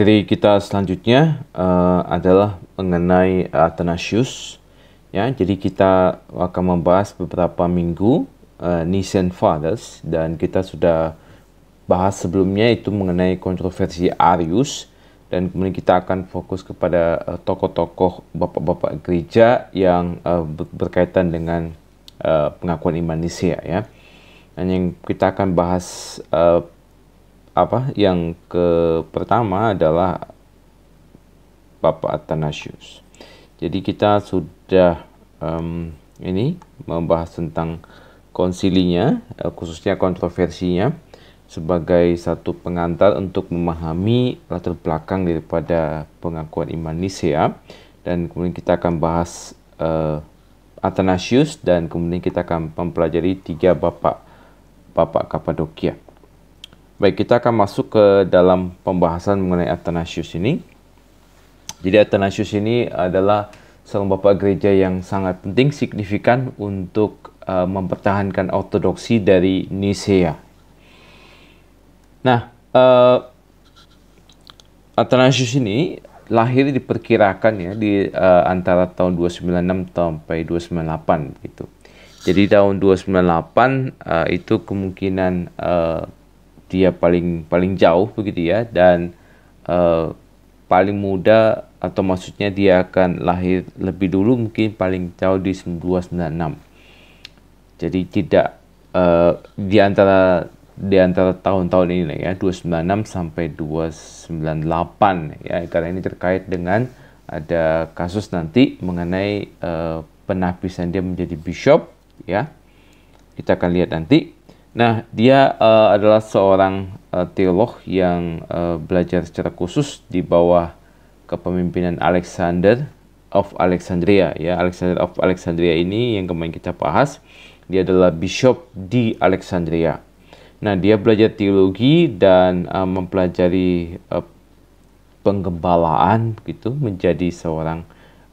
materi kita selanjutnya uh, adalah mengenai Athanasius. Ya, jadi kita akan membahas beberapa minggu uh, Nicene Fathers dan kita sudah bahas sebelumnya itu mengenai kontroversi Arius dan kemudian kita akan fokus kepada uh, tokoh-tokoh bapak-bapak gereja yang uh, berkaitan dengan uh, pengakuan iman Nisea ya. Dan yang kita akan bahas uh, apa yang ke pertama adalah Bapak Athanasius. Jadi kita sudah um, ini membahas tentang konsilinya, eh, khususnya kontroversinya sebagai satu pengantar untuk memahami latar belakang daripada pengakuan iman Nicea, dan kemudian kita akan bahas uh, Athanasius dan kemudian kita akan mempelajari tiga bapak bapak Kapadokia. Baik, kita akan masuk ke dalam pembahasan mengenai Athanasius ini. Jadi Athanasius ini adalah seorang bapak gereja yang sangat penting, signifikan untuk uh, mempertahankan ortodoksi dari Nicea. Nah, uh, Athanasius ini lahir diperkirakan ya di uh, antara tahun 296 sampai 298 gitu. Jadi tahun 298 uh, itu kemungkinan uh, dia paling paling jauh begitu ya dan uh, paling muda atau maksudnya dia akan lahir lebih dulu mungkin paling jauh di 296. Jadi tidak uh, di antara di antara tahun-tahun ini ya 296 sampai 298 ya karena ini terkait dengan ada kasus nanti mengenai uh, penapisan dia menjadi bishop ya kita akan lihat nanti Nah, dia uh, adalah seorang uh, teolog yang uh, belajar secara khusus di bawah kepemimpinan Alexander of Alexandria ya. Alexander of Alexandria ini yang kemarin kita bahas, dia adalah bishop di Alexandria. Nah, dia belajar teologi dan uh, mempelajari uh, penggembalaan gitu menjadi seorang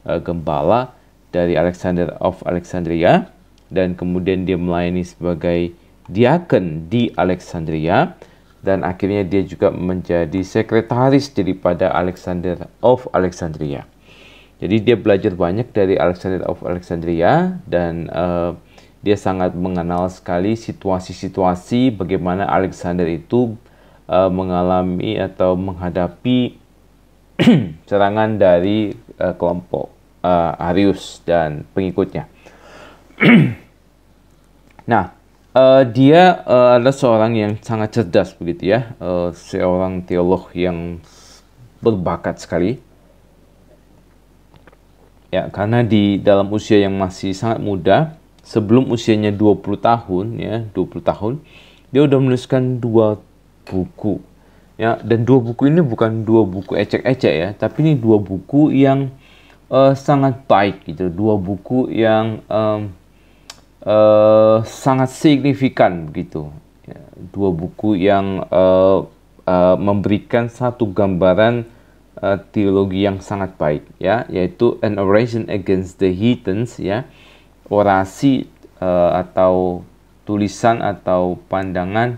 uh, gembala dari Alexander of Alexandria dan kemudian dia melayani sebagai diaken di Alexandria dan akhirnya dia juga menjadi sekretaris daripada Alexander of Alexandria. Jadi dia belajar banyak dari Alexander of Alexandria dan uh, dia sangat mengenal sekali situasi-situasi bagaimana Alexander itu uh, mengalami atau menghadapi serangan dari uh, kelompok uh, Arius dan pengikutnya. nah, uh, dia uh, adalah seorang yang sangat cerdas begitu ya, uh, seorang teolog yang berbakat sekali. Ya, karena di dalam usia yang masih sangat muda, sebelum usianya 20 tahun ya, 20 tahun, dia udah menuliskan dua buku. Ya, dan dua buku ini bukan dua buku ecek-ecek ya, tapi ini dua buku yang uh, sangat baik gitu, dua buku yang um, uh, sangat signifikan begitu. Ya, dua buku yang uh, uh, memberikan satu gambaran uh, teologi yang sangat baik ya, yaitu An Oration Against the Heathens ya. Orasi uh, atau tulisan atau pandangan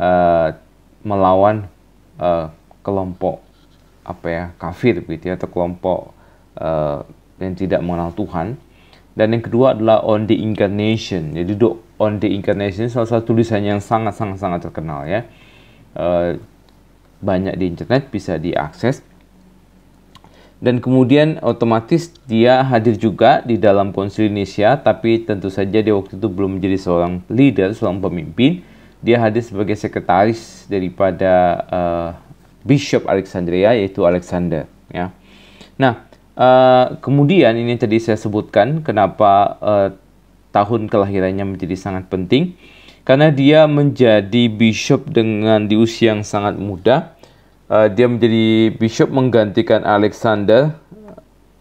uh, melawan uh, kelompok apa ya kafir gitu ya atau kelompok uh, yang tidak mengenal Tuhan dan yang kedua adalah On the Incarnation. Jadi On the Incarnation salah satu tulisan yang sangat-sangat-sangat terkenal ya. Eh, banyak di internet bisa diakses dan kemudian otomatis dia hadir juga di dalam Konsil Indonesia tapi tentu saja dia waktu itu belum menjadi seorang leader, seorang pemimpin dia hadir sebagai sekretaris daripada uh, Bishop Alexandria yaitu Alexander ya. Nah, Uh, kemudian ini tadi saya sebutkan kenapa uh, tahun kelahirannya menjadi sangat penting karena dia menjadi bishop dengan di usia yang sangat muda. Uh, dia menjadi bishop menggantikan Alexander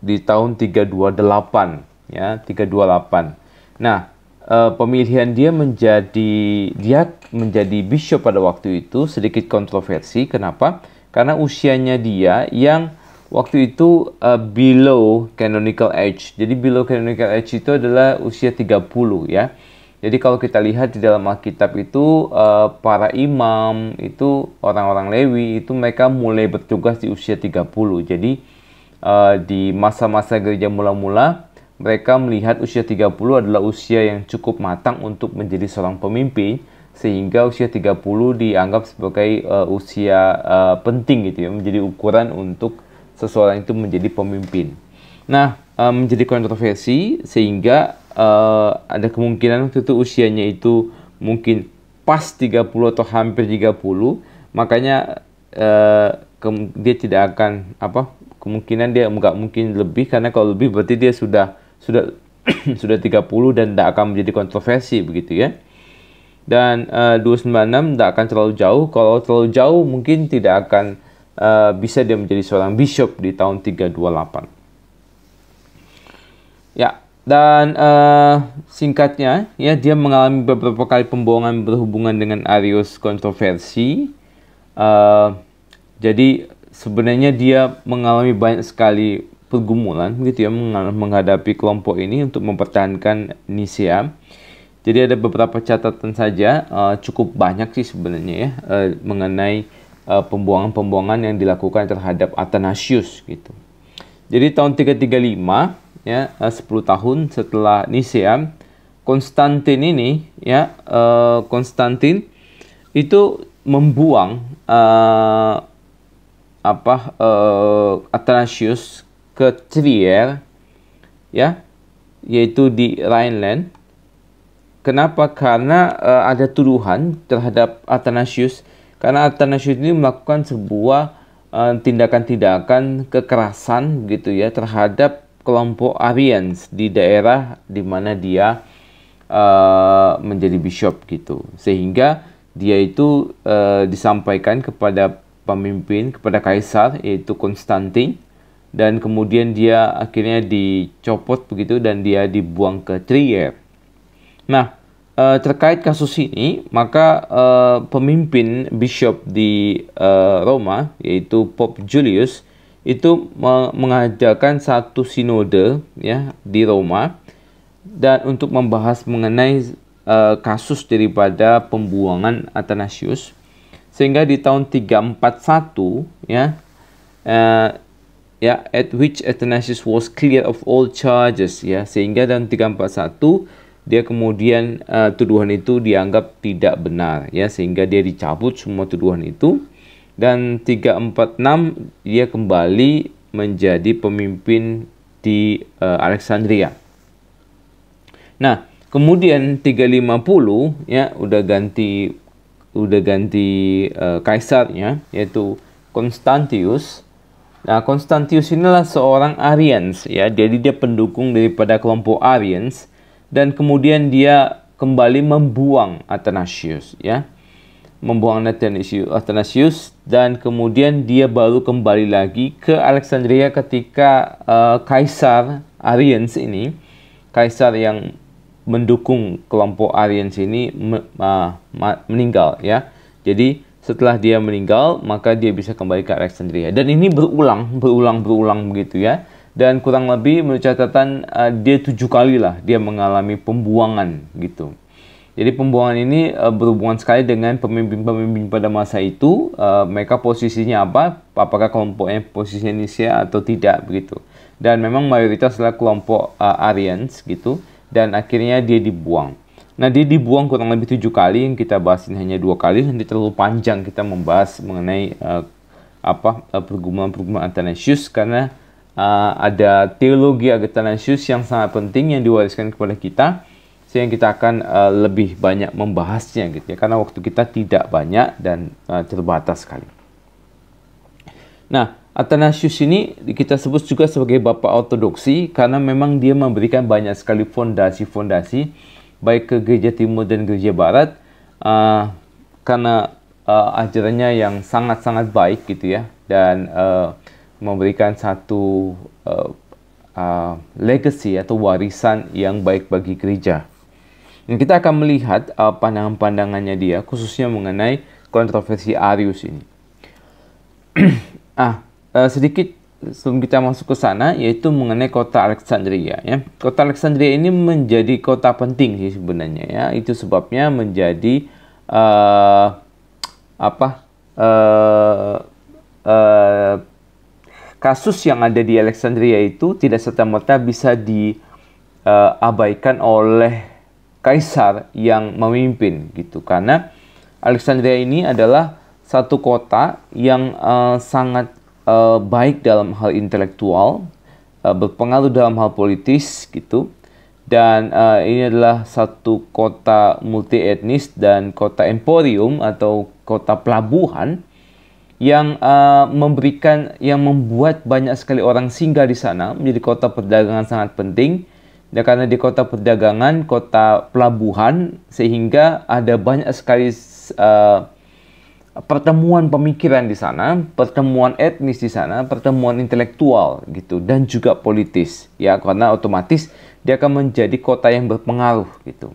di tahun 328 ya, 328. Nah, uh, pemilihan dia menjadi dia menjadi bishop pada waktu itu sedikit kontroversi. Kenapa? Karena usianya dia yang waktu itu uh, below canonical age. Jadi below canonical age itu adalah usia 30 ya. Jadi kalau kita lihat di dalam Alkitab itu uh, para imam itu orang-orang Lewi itu mereka mulai bertugas di usia 30. Jadi uh, di masa-masa gereja mula-mula mereka melihat usia 30 adalah usia yang cukup matang untuk menjadi seorang pemimpin sehingga usia 30 dianggap sebagai uh, usia uh, penting gitu ya menjadi ukuran untuk seseorang itu menjadi pemimpin. Nah, eh, menjadi kontroversi sehingga uh, ada kemungkinan waktu itu usianya itu mungkin pas 30 atau hampir 30, makanya uh, dia tidak akan apa kemungkinan dia nggak mungkin lebih karena kalau lebih berarti dia sudah sudah sudah 30 dan tidak akan menjadi kontroversi begitu ya. Dan uh, 296 tidak akan terlalu jauh. Kalau terlalu jauh mungkin tidak akan Eh, bisa dia menjadi seorang bishop di tahun 328. Ya, dan uh, singkatnya ya dia mengalami beberapa kali pembohongan berhubungan dengan Arius kontroversi. Uh, jadi sebenarnya dia mengalami banyak sekali pergumulan gitu ya menghadapi kelompok ini untuk mempertahankan Nisea. Jadi ada beberapa catatan saja uh, cukup banyak sih sebenarnya ya uh, mengenai Eh, pembuangan-pembuangan yang dilakukan terhadap Athanasius gitu. Jadi tahun 335 ya 10 eh, tahun setelah Nicea Konstantin ini ya eh, Konstantin itu membuang uh, apa uh, Athanasius ke Trier ya yaitu di Rhineland. Kenapa? Karena uh, ada tuduhan terhadap Athanasius karena alternatif ini melakukan sebuah eh, tindakan-tindakan uh, kekerasan gitu ya terhadap kelompok Arians di daerah di mana dia uh, menjadi bishop gitu. Sehingga dia itu uh, disampaikan kepada pemimpin, kepada kaisar yaitu Konstantin dan kemudian dia akhirnya dicopot begitu dan dia dibuang ke Trier. Nah, uh, terkait kasus ini, maka uh, pemimpin bishop di uh, Roma, yaitu Pope Julius, itu mengadakan satu sinode ya di Roma dan untuk membahas mengenai uh, kasus daripada pembuangan Athanasius sehingga di tahun 341 ya uh, ya at which Athanasius was clear of all charges ya sehingga dalam 341 dia kemudian uh, tuduhan itu dianggap tidak benar ya sehingga dia dicabut semua tuduhan itu dan 346 dia kembali menjadi pemimpin di uh, Alexandria. Nah, kemudian 350 ya udah ganti udah ganti uh, kaisarnya yaitu Konstantius. Nah, Konstantius inilah seorang Arians ya. Jadi dia pendukung daripada kelompok Arians dan kemudian dia kembali membuang Athanasius ya membuang Athanasius, dan kemudian dia baru kembali lagi ke Alexandria ketika uh, kaisar Arians ini kaisar yang mendukung kelompok Arians ini me, uh, meninggal ya jadi setelah dia meninggal maka dia bisa kembali ke Alexandria dan ini berulang berulang berulang begitu ya dan kurang lebih menurut catatan uh, dia tujuh kali lah dia mengalami pembuangan gitu. Jadi pembuangan ini uh, berhubungan sekali dengan pemimpin-pemimpin pada masa itu, uh, mereka posisinya apa, apakah kelompoknya posisinya Indonesia atau tidak begitu. Dan memang mayoritas adalah kelompok uh, Aryans gitu, dan akhirnya dia dibuang. Nah dia dibuang kurang lebih tujuh kali yang kita ini hanya dua kali nanti terlalu panjang kita membahas mengenai uh, apa uh, pergumulan-pergumulan Athanasius karena uh, ada teologi Agathanasius yang sangat penting yang diwariskan kepada kita sehingga kita akan uh, lebih banyak membahasnya gitu ya karena waktu kita tidak banyak dan uh, terbatas sekali. Nah, Athanasius ini kita sebut juga sebagai bapak ortodoksi karena memang dia memberikan banyak sekali fondasi-fondasi baik ke gereja timur dan gereja barat uh, karena uh, ajarannya yang sangat-sangat baik gitu ya dan uh, memberikan satu uh, uh, legacy atau warisan yang baik bagi gereja. Dan kita akan melihat uh, pandangan-pandangannya dia, khususnya mengenai kontroversi Arius ini. ah, uh, sedikit sebelum kita masuk ke sana, yaitu mengenai kota Alexandria. Ya. Kota Alexandria ini menjadi kota penting sih sebenarnya. Ya. Itu sebabnya menjadi uh, apa uh, uh, kasus yang ada di Alexandria itu tidak serta-merta bisa diabaikan eh, uh, oleh kaisar yang memimpin gitu karena Alexandria ini adalah satu kota yang uh, sangat uh, baik dalam hal intelektual, uh, berpengaruh dalam hal politis gitu. Dan uh, ini adalah satu kota multi etnis dan kota emporium atau kota pelabuhan yang uh, memberikan yang membuat banyak sekali orang singgah di sana menjadi kota perdagangan sangat penting ya karena di kota perdagangan kota pelabuhan sehingga ada banyak sekali uh, pertemuan pemikiran di sana pertemuan etnis di sana pertemuan intelektual gitu dan juga politis ya karena otomatis dia akan menjadi kota yang berpengaruh gitu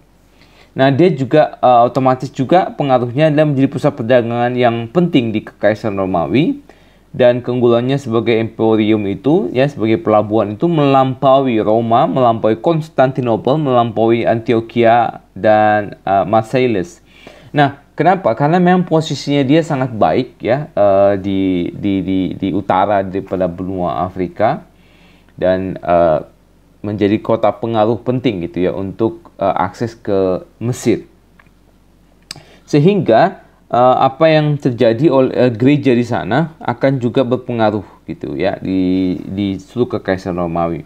Nah, dia juga uh, otomatis juga pengaruhnya adalah menjadi pusat perdagangan yang penting di Kekaisaran Romawi dan keunggulannya sebagai emporium itu ya sebagai pelabuhan itu melampaui Roma, melampaui Konstantinopel, melampaui Antioquia dan uh, Marseilles. Nah, kenapa? Karena memang posisinya dia sangat baik ya uh, di, di di di utara daripada benua Afrika dan uh, menjadi kota pengaruh penting gitu ya untuk uh, akses ke Mesir. Sehingga uh, apa yang terjadi oleh uh, gereja di sana akan juga berpengaruh gitu ya di di seluruh kekaisaran Romawi.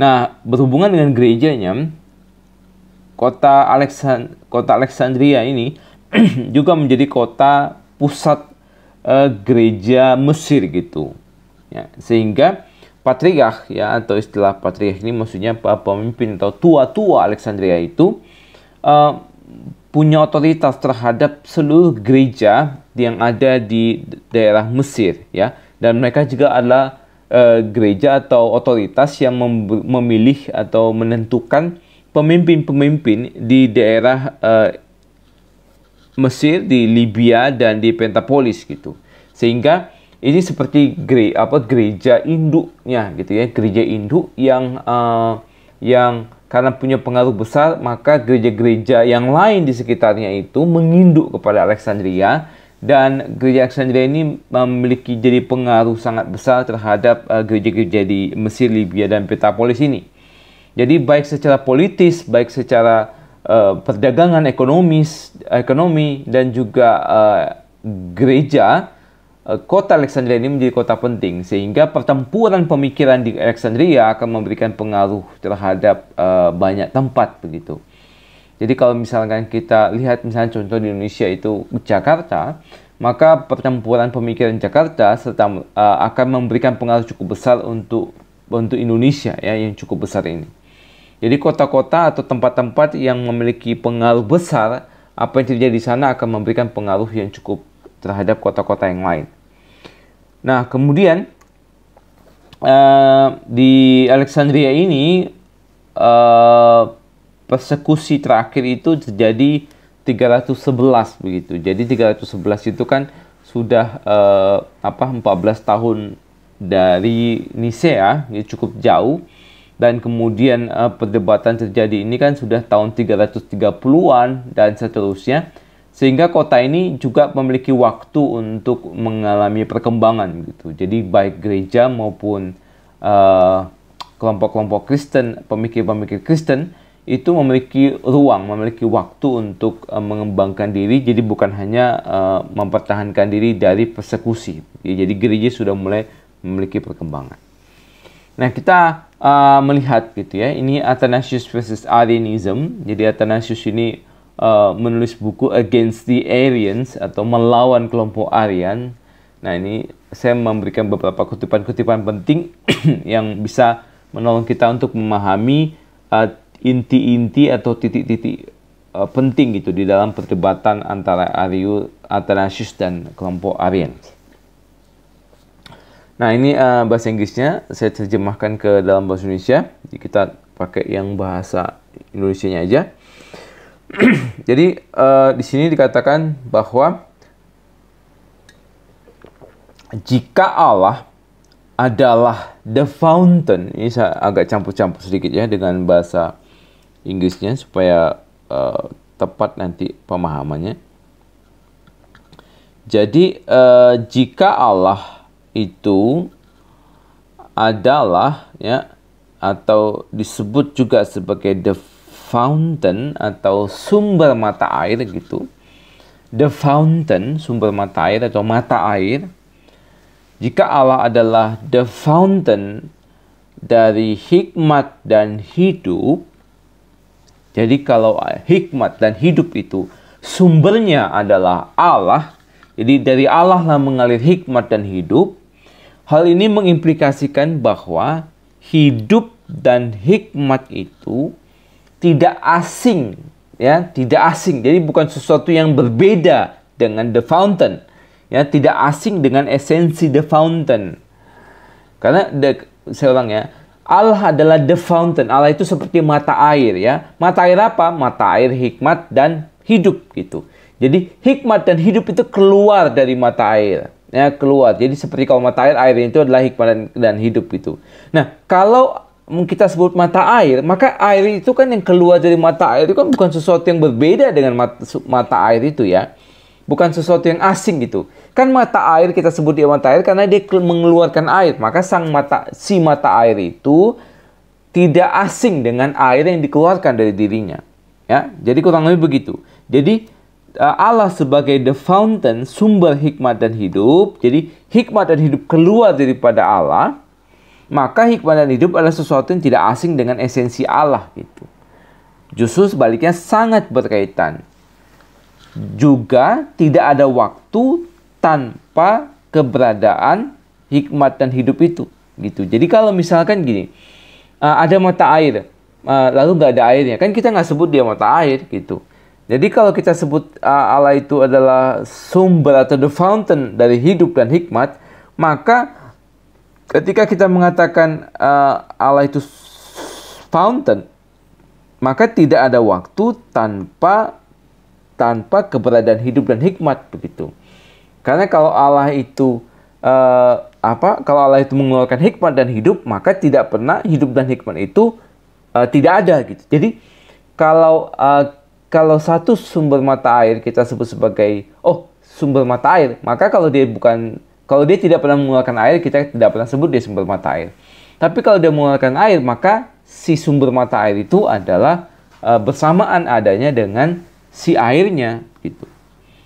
Nah, berhubungan dengan gerejanya, kota Aleksan kota Alexandria ini juga menjadi kota pusat uh, gereja Mesir gitu. Ya, sehingga patriarch ya atau istilah patriarch ini maksudnya pemimpin atau tua-tua Alexandria itu uh, punya otoritas terhadap seluruh gereja yang ada di daerah Mesir ya dan mereka juga adalah uh, gereja atau otoritas yang memilih atau menentukan pemimpin-pemimpin di daerah uh, Mesir di Libya dan di Pentapolis gitu sehingga ini seperti gere, apa gereja induknya gitu ya gereja induk yang uh, yang karena punya pengaruh besar maka gereja-gereja yang lain di sekitarnya itu menginduk kepada Alexandria dan gereja Alexandria ini memiliki jadi pengaruh sangat besar terhadap gereja eh, gereja-gereja di Mesir, Libya dan Petapolis ini. Jadi baik secara politis, baik secara uh, perdagangan ekonomis, ekonomi dan juga uh, gereja Eh, kota Alexandria ini menjadi kota penting sehingga pertempuran pemikiran di Alexandria akan memberikan pengaruh terhadap uh, banyak tempat begitu. Jadi kalau misalkan kita lihat misalnya contoh di Indonesia itu Jakarta, maka pertempuran pemikiran Jakarta serta uh, akan memberikan pengaruh cukup besar untuk untuk Indonesia ya yang cukup besar ini. Jadi kota-kota atau tempat-tempat yang memiliki pengaruh besar apa yang terjadi di sana akan memberikan pengaruh yang cukup terhadap kota-kota yang lain. Nah, kemudian uh, di Alexandria ini uh, persekusi terakhir itu terjadi 311 begitu. Jadi 311 itu kan sudah uh, apa 14 tahun dari Nicea, ya cukup jauh. Dan kemudian uh, perdebatan terjadi ini kan sudah tahun 330-an dan seterusnya sehingga kota ini juga memiliki waktu untuk mengalami perkembangan gitu. Jadi baik gereja maupun kelompok eh, kelompok-kelompok Kristen, pemikir-pemikir Kristen itu memiliki ruang, memiliki waktu untuk uh, mengembangkan diri. Jadi bukan hanya uh, mempertahankan diri dari persekusi. Ya, jadi gereja sudah mulai memiliki perkembangan. Nah kita uh, melihat gitu ya, ini Athanasius versus Arianism. Jadi Athanasius ini Eh, menulis buku Against the Aryans atau melawan kelompok Aryan. Nah ini saya memberikan beberapa kutipan-kutipan penting yang bisa menolong kita untuk memahami eh, inti-inti uh, atau titik-titik uh, penting gitu di dalam perdebatan antara Aryu Athanasius dan kelompok Aryan. Nah ini uh, bahasa Inggrisnya saya terjemahkan ke dalam bahasa Indonesia. Jadi kita pakai yang bahasa Indonesia-nya aja. Jadi uh, di sini dikatakan bahwa jika Allah adalah the fountain, ini saya agak campur-campur sedikit ya dengan bahasa Inggrisnya supaya uh, tepat nanti pemahamannya. Jadi uh, jika Allah itu adalah ya atau disebut juga sebagai the fountain atau sumber mata air gitu. The fountain, sumber mata air atau mata air. Jika Allah adalah the fountain dari hikmat dan hidup, jadi kalau eh, hikmat dan hidup itu sumbernya adalah Allah, jadi dari Allah lah mengalir hikmat dan hidup. Hal ini mengimplikasikan bahwa hidup dan hikmat itu tidak asing ya, tidak asing. Jadi bukan sesuatu yang berbeda dengan the fountain. Ya, tidak asing dengan esensi the fountain. Karena the, saya ulang ya, Allah adalah the fountain. Allah itu seperti mata air ya. Mata air apa? Mata air hikmat dan hidup gitu. Jadi hikmat dan hidup itu keluar dari mata air ya keluar. Jadi seperti kalau mata air, air itu adalah hikmat dan, dan hidup itu. Nah, kalau kita sebut mata air, maka air itu kan yang keluar dari mata air itu kan bukan sesuatu yang berbeda dengan mata, mata air itu ya. Bukan sesuatu yang asing gitu. Kan mata air kita sebut dia mata air karena dia mengeluarkan air. Maka sang mata si mata air itu tidak asing dengan air yang dikeluarkan dari dirinya. Ya, jadi kurang lebih begitu. Jadi eh, Allah sebagai the fountain, sumber hikmat dan hidup. Jadi hikmat dan hidup keluar daripada Allah maka hikmah dan hidup adalah sesuatu yang tidak asing dengan esensi Allah gitu. Justru sebaliknya sangat berkaitan. Juga tidak ada waktu tanpa keberadaan hikmat dan hidup itu gitu. Jadi kalau misalkan gini, eh, ada mata air, eh, lalu nggak ada airnya, kan kita nggak sebut dia mata air gitu. Jadi kalau kita sebut eh, Allah itu adalah sumber atau the fountain dari hidup dan hikmat, maka ketika kita mengatakan uh, Allah itu fountain, maka tidak ada waktu tanpa tanpa keberadaan hidup dan hikmat begitu. Karena kalau Allah itu uh, apa? Kalau Allah itu mengeluarkan hikmat dan hidup, maka tidak pernah hidup dan hikmat itu uh, tidak ada gitu. Jadi kalau uh, kalau satu sumber mata air kita sebut sebagai oh sumber mata air, maka kalau dia bukan kalau dia tidak pernah mengeluarkan air, kita tidak pernah sebut dia sumber mata air. Tapi kalau dia mengeluarkan air, maka si sumber mata air itu adalah uh, bersamaan adanya dengan si airnya gitu.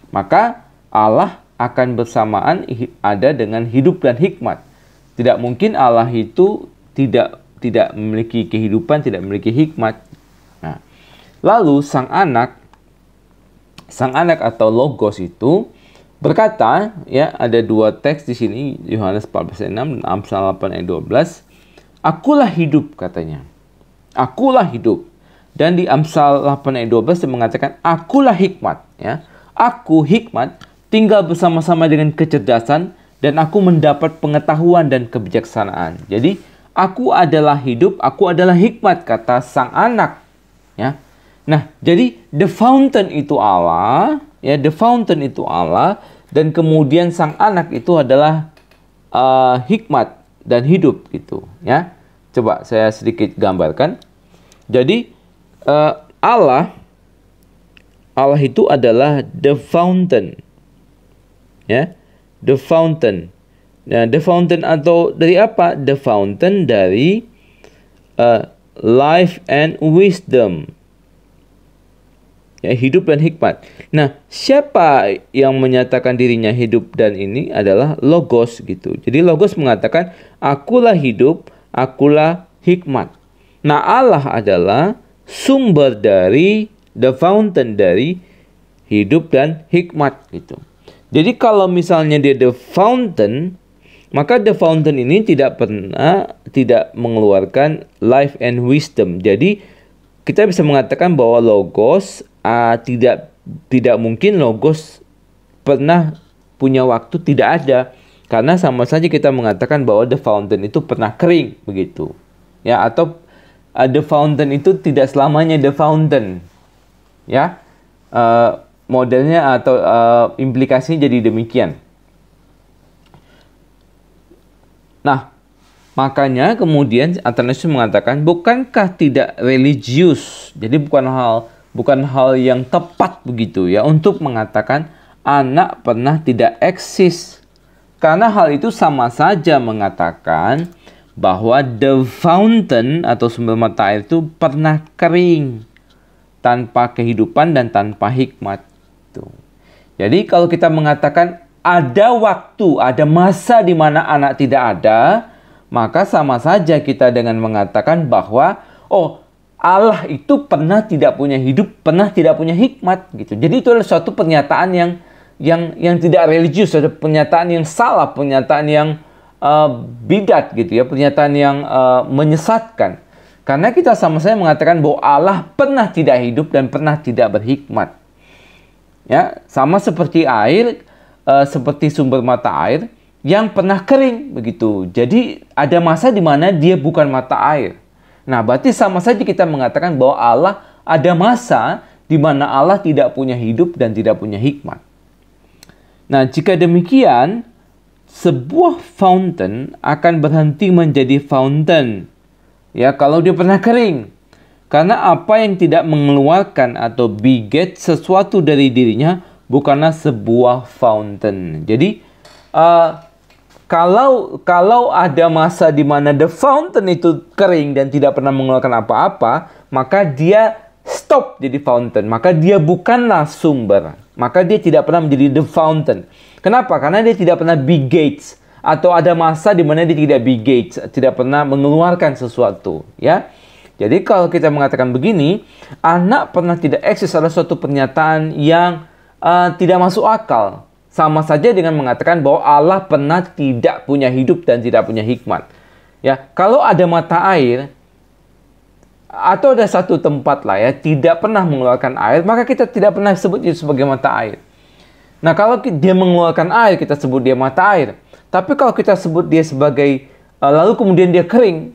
Maka Allah akan bersamaan ada dengan hidup dan hikmat. Tidak mungkin Allah itu tidak tidak memiliki kehidupan, tidak memiliki hikmat. Nah, lalu sang anak sang anak atau logos itu berkata ya ada dua teks di sini Yohanes 14:6 Amsal 8 12 Akulah hidup katanya. Akulah hidup. Dan di Amsal 8 12 dia mengatakan akulah hikmat ya. Aku hikmat tinggal bersama-sama dengan kecerdasan dan aku mendapat pengetahuan dan kebijaksanaan. Jadi aku adalah hidup, aku adalah hikmat kata sang anak ya. Nah, jadi the fountain itu Allah, ya the fountain itu Allah dan kemudian sang anak itu adalah uh, hikmat dan hidup gitu ya coba saya sedikit gambarkan jadi uh, Allah Allah itu adalah the fountain ya the fountain nah the fountain atau dari apa the fountain dari uh, life and wisdom ya, hidup dan hikmat. Nah, siapa yang menyatakan dirinya hidup dan ini adalah logos gitu. Jadi logos mengatakan akulah hidup, akulah hikmat. Nah, Allah adalah sumber dari the fountain dari hidup dan hikmat gitu. Jadi kalau misalnya dia the fountain, maka the fountain ini tidak pernah tidak mengeluarkan life and wisdom. Jadi kita bisa mengatakan bahwa logos uh, tidak tidak mungkin logos pernah punya waktu tidak ada karena sama saja kita mengatakan bahwa the fountain itu pernah kering begitu ya atau uh, the fountain itu tidak selamanya the fountain ya uh, modelnya atau uh, implikasinya jadi demikian nah Makanya kemudian Athanasius mengatakan bukankah tidak religius? Jadi bukan hal bukan hal yang tepat begitu ya untuk mengatakan anak pernah tidak eksis. Karena hal itu sama saja mengatakan bahwa the fountain atau sumber mata air itu pernah kering tanpa kehidupan dan tanpa hikmat. Tuh. Jadi kalau kita mengatakan ada waktu, ada masa di mana anak tidak ada, maka sama saja kita dengan mengatakan bahwa oh Allah itu pernah tidak punya hidup, pernah tidak punya hikmat gitu. Jadi itu adalah suatu pernyataan yang yang yang tidak religius, suatu pernyataan yang salah, pernyataan yang uh, bidat gitu ya, pernyataan yang uh, menyesatkan. Karena kita sama saja mengatakan bahwa Allah pernah tidak hidup dan pernah tidak berhikmat. Ya, sama seperti air, uh, seperti sumber mata air, yang pernah kering begitu. Jadi ada masa di mana dia bukan mata air. Nah, berarti sama saja kita mengatakan bahwa Allah ada masa di mana Allah tidak punya hidup dan tidak punya hikmat. Nah, jika demikian, sebuah fountain akan berhenti menjadi fountain. Ya, kalau dia pernah kering. Karena apa yang tidak mengeluarkan atau biget sesuatu dari dirinya bukanlah sebuah fountain. Jadi, uh, kalau kalau ada masa di mana the fountain itu kering dan tidak pernah mengeluarkan apa-apa, maka dia stop jadi fountain, maka dia bukanlah sumber. Maka dia tidak pernah menjadi the fountain. Kenapa? Karena dia tidak pernah be gates atau ada masa di mana dia tidak be gates, tidak pernah mengeluarkan sesuatu, ya. Jadi kalau kita mengatakan begini, anak pernah tidak eksis adalah suatu pernyataan yang uh, tidak masuk akal sama saja dengan mengatakan bahwa Allah pernah tidak punya hidup dan tidak punya hikmat. Ya, kalau ada mata air atau ada satu tempat lah ya tidak pernah mengeluarkan air, maka kita tidak pernah sebut itu sebagai mata air. Nah, kalau dia mengeluarkan air, kita sebut dia mata air. Tapi kalau kita sebut dia sebagai eh, lalu kemudian dia kering,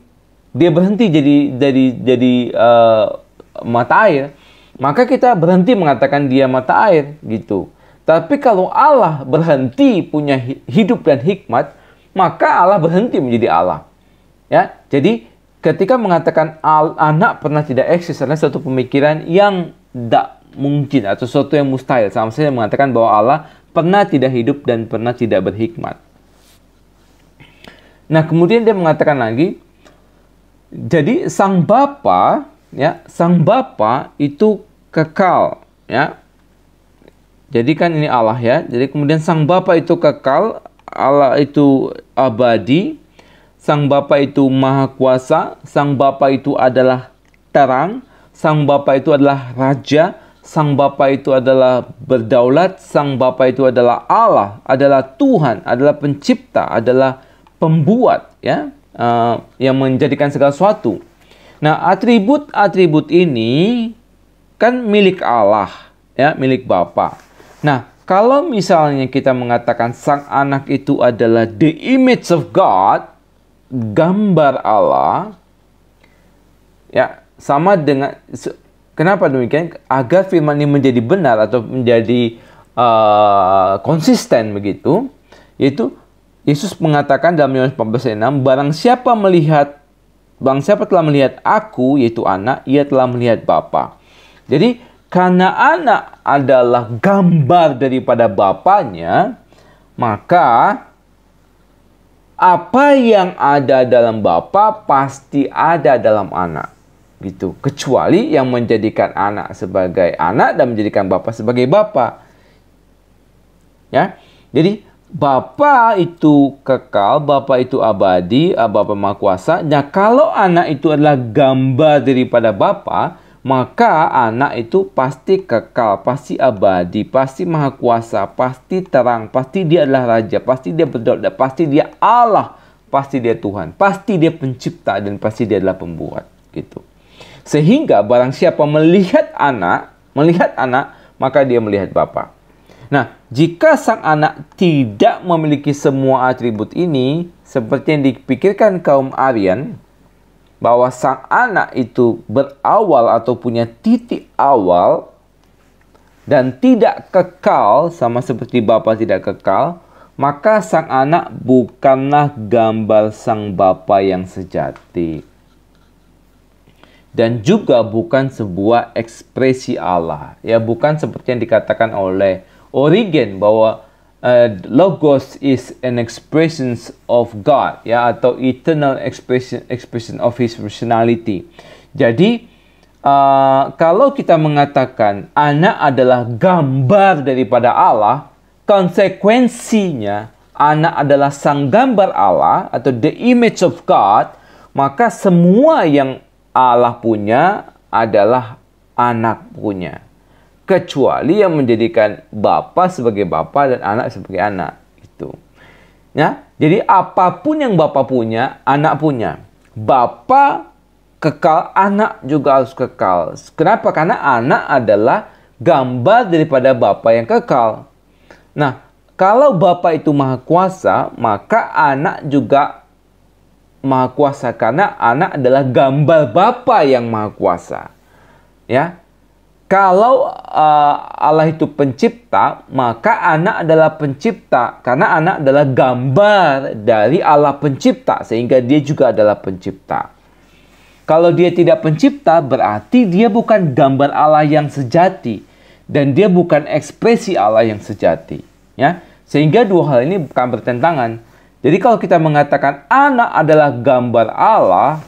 dia berhenti jadi jadi jadi uh, mata air, maka kita berhenti mengatakan dia mata air gitu. Tapi kalau Allah berhenti punya hidup dan hikmat, maka Allah berhenti menjadi Allah. Ya, jadi ketika mengatakan anak pernah tidak eksis adalah suatu pemikiran yang tidak mungkin atau sesuatu yang mustahil. Sama saja mengatakan bahwa Allah pernah tidak hidup dan pernah tidak berhikmat. Nah, kemudian dia mengatakan lagi, jadi sang bapa ya, sang bapa itu kekal ya jadi kan ini Allah ya. Jadi kemudian sang Bapa itu kekal, Allah itu abadi, sang Bapa itu maha kuasa, sang Bapa itu adalah terang, sang Bapa itu adalah raja, sang Bapa itu adalah berdaulat, sang Bapa itu adalah Allah, adalah Tuhan, adalah pencipta, adalah pembuat ya, uh, yang menjadikan segala sesuatu. Nah, atribut-atribut ini kan milik Allah, ya, milik Bapak. Nah, kalau misalnya kita mengatakan sang anak itu adalah the image of God, gambar Allah, ya sama dengan kenapa demikian? Agar firman ini menjadi benar atau menjadi uh, konsisten begitu, yaitu Yesus mengatakan dalam Yohanes 14:6, barang siapa melihat Bang siapa telah melihat aku yaitu anak, ia telah melihat Bapa. Jadi karena anak adalah gambar daripada bapaknya, maka apa yang ada dalam bapa pasti ada dalam anak. Gitu. Kecuali yang menjadikan anak sebagai anak dan menjadikan bapa sebagai bapa. Ya. Jadi Bapa itu kekal, Bapa itu abadi, Bapa Maha Kuasa. Nah, kalau anak itu adalah gambar daripada Bapa, maka anak itu pasti kekal, pasti abadi, pasti maha kuasa, pasti terang, pasti dia adalah raja, pasti dia berdaulat, pasti dia Allah, pasti dia Tuhan, pasti dia pencipta dan pasti dia adalah pembuat gitu. Sehingga barang siapa melihat anak, melihat anak, maka dia melihat Bapa. Nah, jika sang anak tidak memiliki semua atribut ini, seperti yang dipikirkan kaum Aryan, bahwa sang anak itu berawal atau punya titik awal dan tidak kekal sama seperti bapa tidak kekal, maka sang anak bukanlah gambar sang bapa yang sejati. Dan juga bukan sebuah ekspresi Allah, ya bukan seperti yang dikatakan oleh Origen bahwa uh, logos is an expression of God ya atau eternal expression expression of his personality. Jadi uh, kalau kita mengatakan anak adalah gambar daripada Allah, konsekuensinya anak adalah sang gambar Allah atau the image of God, maka semua yang Allah punya adalah anak punya kecuali yang menjadikan bapak sebagai bapak dan anak sebagai anak itu ya jadi apapun yang bapak punya anak punya bapak kekal anak juga harus kekal kenapa karena anak adalah gambar daripada bapak yang kekal nah kalau bapak itu maha kuasa maka anak juga maha kuasa karena anak adalah gambar bapa yang maha kuasa ya kalau uh, Allah itu pencipta, maka anak adalah pencipta karena anak adalah gambar dari Allah pencipta sehingga dia juga adalah pencipta. Kalau dia tidak pencipta, berarti dia bukan gambar Allah yang sejati dan dia bukan ekspresi Allah yang sejati, ya. Sehingga dua hal ini bukan bertentangan. Jadi kalau kita mengatakan anak adalah gambar Allah,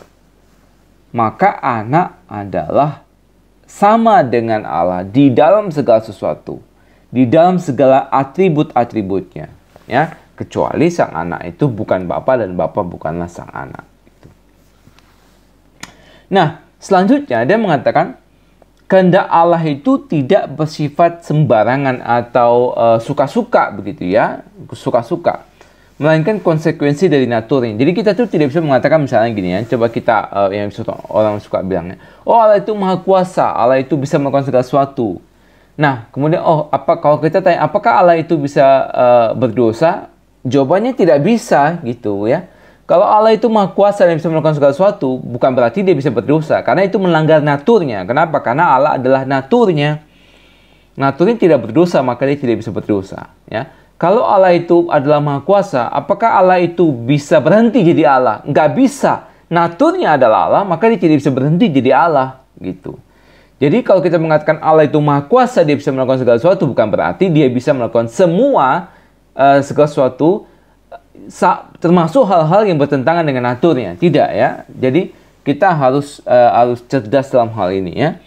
maka anak adalah sama dengan Allah di dalam segala sesuatu, di dalam segala atribut-atributnya, ya, kecuali sang anak itu bukan bapa dan bapa bukanlah sang anak. Gitu. Nah, selanjutnya dia mengatakan kehendak Allah itu tidak bersifat sembarangan atau eh, suka-suka uh, suka -suka, begitu ya, suka-suka melainkan konsekuensi dari naturnya. Jadi kita tuh tidak bisa mengatakan misalnya gini ya, coba kita uh, yang orang suka bilangnya, oh Allah itu maha kuasa, Allah itu bisa melakukan segala sesuatu. Nah, kemudian oh apa kalau kita tanya apakah Allah itu bisa uh, berdosa? Jawabannya tidak bisa gitu ya. Kalau Allah itu maha kuasa dan bisa melakukan segala sesuatu, bukan berarti dia bisa berdosa. Karena itu melanggar naturnya. Kenapa? Karena Allah adalah naturnya. Naturnya tidak berdosa, maka dia tidak bisa berdosa. Ya. Kalau Allah itu adalah maha kuasa, apakah Allah itu bisa berhenti jadi Allah? Nggak bisa. Naturnya adalah Allah, maka dia tidak bisa berhenti jadi Allah. Gitu. Jadi kalau kita mengatakan Allah itu maha kuasa, dia bisa melakukan segala sesuatu, bukan berarti dia bisa melakukan semua uh, segala sesuatu, eh, termasuk hal-hal yang bertentangan dengan naturnya. Tidak ya. Jadi kita harus uh, harus cerdas dalam hal ini ya.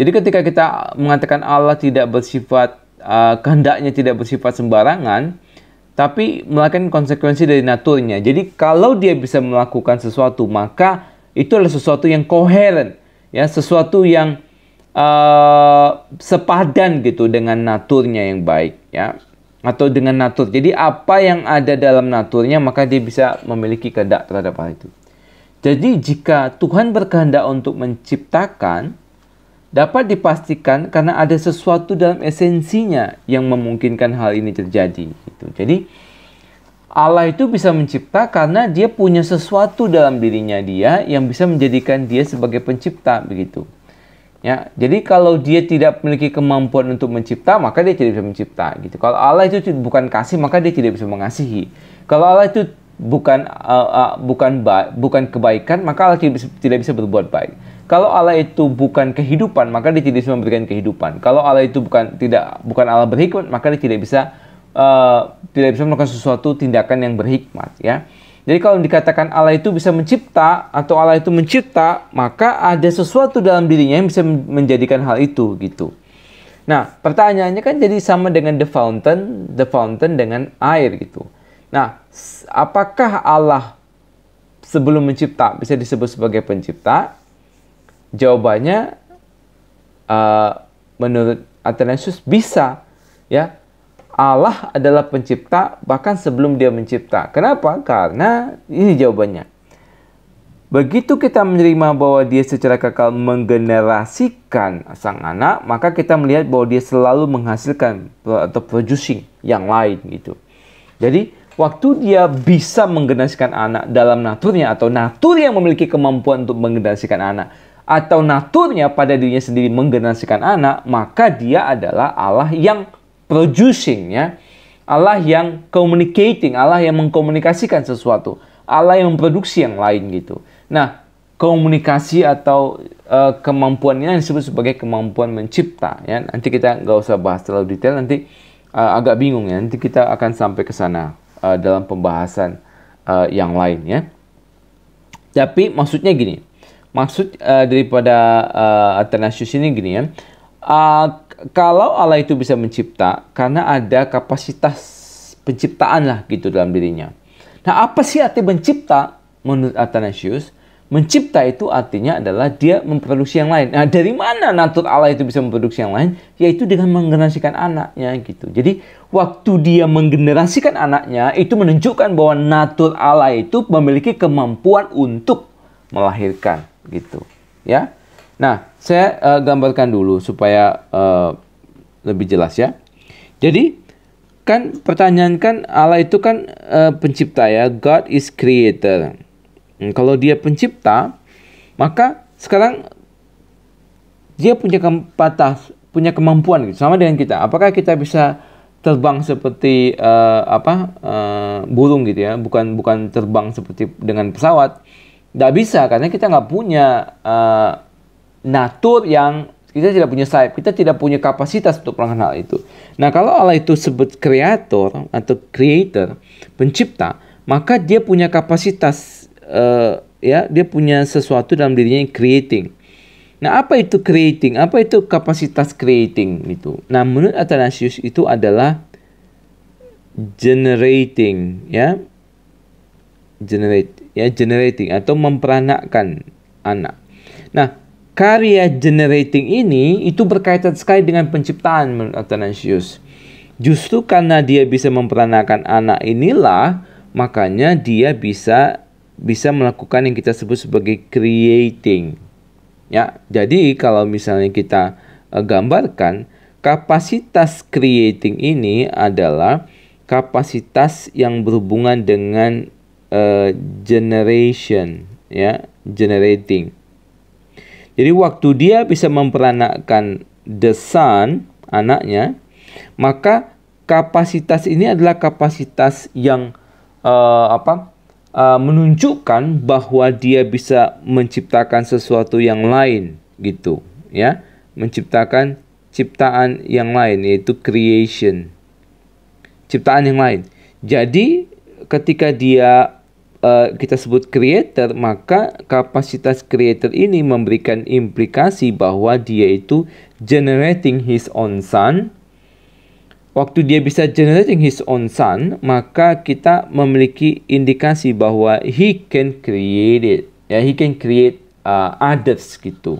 Jadi ketika kita mengatakan Allah tidak bersifat uh, kehendaknya tidak bersifat sembarangan, tapi melakukan konsekuensi dari naturnya. Jadi kalau dia bisa melakukan sesuatu, maka itu adalah sesuatu yang koheren, ya, sesuatu yang uh, sepadan gitu dengan naturnya yang baik, ya, atau dengan natur. Jadi apa yang ada dalam naturnya, maka dia bisa memiliki kehendak terhadap hal itu. Jadi jika Tuhan berkehendak untuk menciptakan, dapat dipastikan karena ada sesuatu dalam esensinya yang memungkinkan hal ini terjadi. Gitu. Jadi Allah itu bisa mencipta karena dia punya sesuatu dalam dirinya dia yang bisa menjadikan dia sebagai pencipta begitu. Ya, jadi kalau dia tidak memiliki kemampuan untuk mencipta, maka dia tidak bisa mencipta gitu. Kalau Allah itu bukan kasih, maka dia tidak bisa mengasihi. Kalau Allah itu bukan uh, uh, bukan bukan kebaikan, maka Allah tidak bisa, tidak bisa berbuat baik. Kalau Allah itu bukan kehidupan, maka dia tidak bisa memberikan kehidupan. Kalau Allah itu bukan tidak bukan Allah berhikmat, maka dia tidak bisa uh, tidak bisa melakukan sesuatu tindakan yang berhikmat, ya. Jadi kalau dikatakan Allah itu bisa mencipta atau Allah itu mencipta, maka ada sesuatu dalam dirinya yang bisa menjadikan hal itu gitu. Nah, pertanyaannya kan jadi sama dengan the fountain, the fountain dengan air gitu. Nah, apakah Allah sebelum mencipta bisa disebut sebagai pencipta? Jawabannya uh, menurut Athanasius bisa ya. Allah adalah pencipta bahkan sebelum dia mencipta. Kenapa? Karena ini jawabannya. Begitu kita menerima bahwa dia secara kekal menggenerasikan sang anak, maka kita melihat bahwa dia selalu menghasilkan atau producing yang lain gitu. Jadi waktu dia bisa menggenerasikan anak dalam naturnya atau natur yang memiliki kemampuan untuk menggenerasikan anak, atau naturnya pada dirinya sendiri menggenerasikan anak, maka dia adalah Allah yang producing ya. Allah yang communicating, Allah yang mengkomunikasikan sesuatu, Allah yang memproduksi yang lain gitu. Nah, komunikasi atau uh, eh, kemampuan disebut sebagai kemampuan mencipta ya. Nanti kita nggak usah bahas terlalu detail nanti uh, agak bingung ya. Nanti kita akan sampai ke sana uh, dalam pembahasan uh, yang lain ya. Tapi maksudnya gini, maksud uh, daripada uh, Athanasius ini gini ya. Uh, kalau Allah itu bisa mencipta karena ada kapasitas penciptaan lah gitu dalam dirinya. Nah, apa sih arti mencipta menurut Athanasius? Mencipta itu artinya adalah dia memproduksi yang lain. Nah, dari mana natur Allah itu bisa memproduksi yang lain? Yaitu dengan menggenerasikan anaknya gitu. Jadi, waktu dia menggenerasikan anaknya itu menunjukkan bahwa natur Allah itu memiliki kemampuan untuk melahirkan gitu ya. Nah, saya uh, gambarkan dulu supaya uh, lebih jelas ya. Jadi kan pertanyaan kan Allah itu kan uh, pencipta ya. God is creator. Hmm, kalau dia pencipta, maka sekarang dia punya kepatas, punya kemampuan gitu sama dengan kita. Apakah kita bisa terbang seperti uh, apa uh, burung gitu ya? Bukan bukan terbang seperti dengan pesawat tidak bisa karena kita nggak punya uh, natur yang kita tidak punya sayap, kita tidak punya kapasitas untuk melakukan hal itu. Nah, kalau Allah itu sebut kreator atau creator, pencipta, maka dia punya kapasitas uh, ya, dia punya sesuatu dalam dirinya yang creating. Nah, apa itu creating? Apa itu kapasitas creating itu? Nah, menurut Athanasius itu adalah generating ya generate ya generating atau memperanakkan anak. Nah, karya generating ini itu berkaitan sekali dengan penciptaan menurut Athanasius. Justru karena dia bisa memperanakkan anak inilah makanya dia bisa bisa melakukan yang kita sebut sebagai creating. Ya, jadi kalau misalnya kita uh, gambarkan kapasitas creating ini adalah kapasitas yang berhubungan dengan uh, generation ya generating jadi waktu dia bisa memperanakkan the son anaknya maka kapasitas ini adalah kapasitas yang uh, apa uh, menunjukkan bahwa dia bisa menciptakan sesuatu yang lain gitu ya menciptakan ciptaan yang lain yaitu creation ciptaan yang lain jadi ketika dia uh, kita sebut creator, maka kapasitas creator ini memberikan implikasi bahwa dia itu generating his own sun. Waktu dia bisa generating his own sun, maka kita memiliki indikasi bahwa he can create it. Ya, he can create uh, others gitu.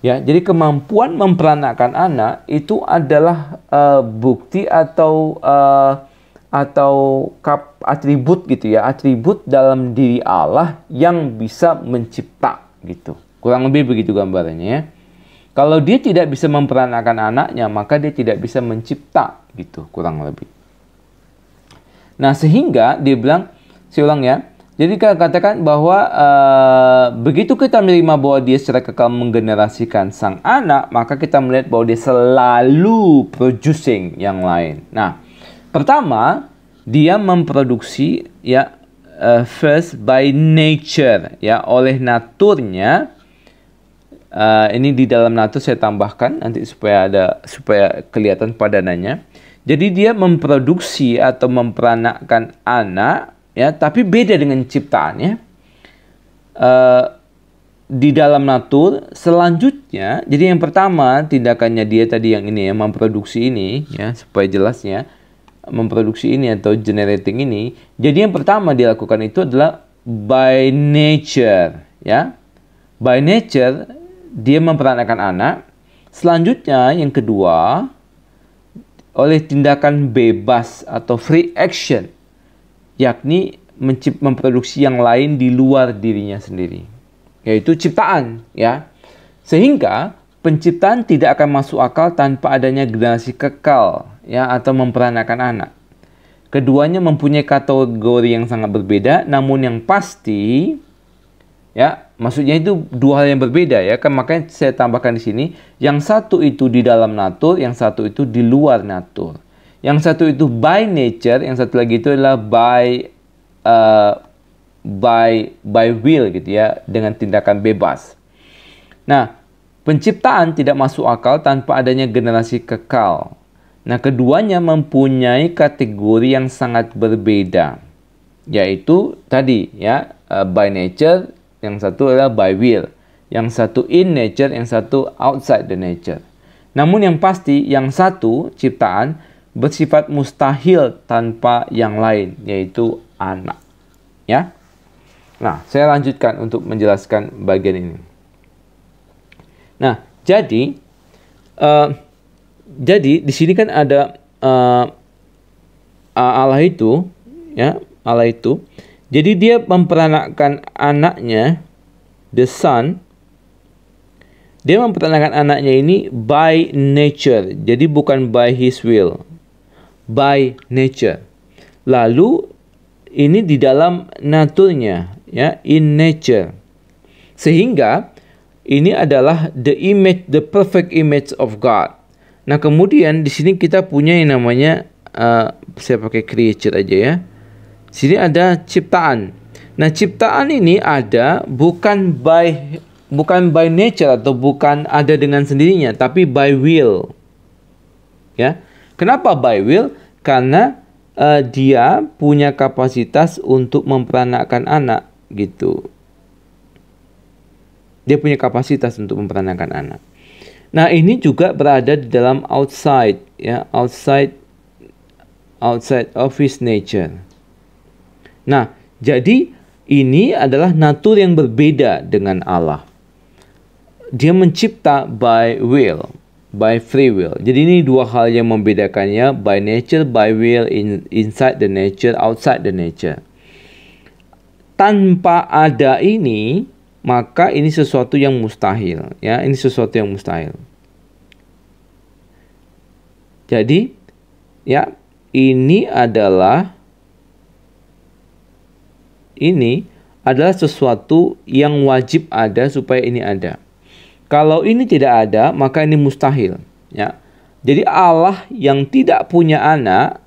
Ya, jadi kemampuan memperanakan anak itu adalah uh, bukti atau uh, atau kap, atribut gitu ya, atribut dalam diri Allah yang bisa mencipta gitu. Kurang lebih begitu gambarnya ya. Kalau dia tidak bisa memperanakan anaknya, maka dia tidak bisa mencipta gitu, kurang lebih. Nah, sehingga dia bilang, siulang ya. Jadi katakan bahwa uh, begitu kita menerima bahwa dia secara kekal menggenerasikan sang anak, maka kita melihat bahwa dia selalu producing yang lain. Nah, Pertama, dia memproduksi ya uh, first by nature ya oleh naturnya uh, ini di dalam natur saya tambahkan nanti supaya ada supaya kelihatan padanannya. Jadi dia memproduksi atau memperanakkan anak ya, tapi beda dengan ciptaannya. Uh, eh, di dalam natur selanjutnya, jadi yang pertama tindakannya dia tadi yang ini ya memproduksi ini ya supaya jelasnya memproduksi ini atau generating ini. Jadi yang pertama dilakukan itu adalah by nature, ya. By nature dia memperanakan anak. Selanjutnya yang kedua oleh tindakan bebas atau free action, yakni memproduksi yang lain di luar dirinya sendiri, yaitu ciptaan, ya. Sehingga penciptaan tidak akan masuk akal tanpa adanya generasi kekal ya atau memperanakan anak. Keduanya mempunyai kategori yang sangat berbeda, namun yang pasti ya maksudnya itu dua hal yang berbeda ya kan makanya saya tambahkan di sini yang satu itu di dalam natur yang satu itu di luar natur yang satu itu by nature yang satu lagi itu adalah by uh, by by will gitu ya dengan tindakan bebas nah penciptaan tidak masuk akal tanpa adanya generasi kekal Nah, keduanya mempunyai kategori yang sangat berbeda, yaitu tadi ya eh, by nature, yang satu adalah by will, yang satu in nature, yang satu outside the nature. Namun yang pasti yang satu ciptaan bersifat mustahil tanpa yang lain, yaitu anak. Ya. Nah, saya lanjutkan untuk menjelaskan bagian ini. Nah, jadi uh, jadi di sini kan ada uh, Allah itu ya Allah itu jadi dia memperanakkan anaknya the son dia memperanakkan anaknya ini by nature. Jadi bukan by his will. By nature. Lalu ini di dalam naturnya ya in nature. Sehingga ini adalah the image the perfect image of God. Nah kemudian di sini kita punya yang namanya uh, saya pakai creature aja ya. Sini ada ciptaan. Nah ciptaan ini ada bukan by bukan by nature atau bukan ada dengan sendirinya, tapi by will. Ya, kenapa by will? Karena uh, dia punya kapasitas untuk memperanakan anak gitu. Dia punya kapasitas untuk memperanakan anak. Nah, ini juga berada di dalam outside ya, outside outside of his nature. Nah, jadi ini adalah natur yang berbeda dengan Allah. Dia mencipta by will, by free will. Jadi ini dua hal yang membedakannya by nature, by will, in, inside the nature, outside the nature. Tanpa ada ini, maka ini sesuatu yang mustahil, ya, ini sesuatu yang mustahil. Jadi ya ini adalah ini adalah sesuatu yang wajib ada supaya ini ada. Kalau ini tidak ada, maka ini mustahil, ya. Jadi Allah yang tidak punya anak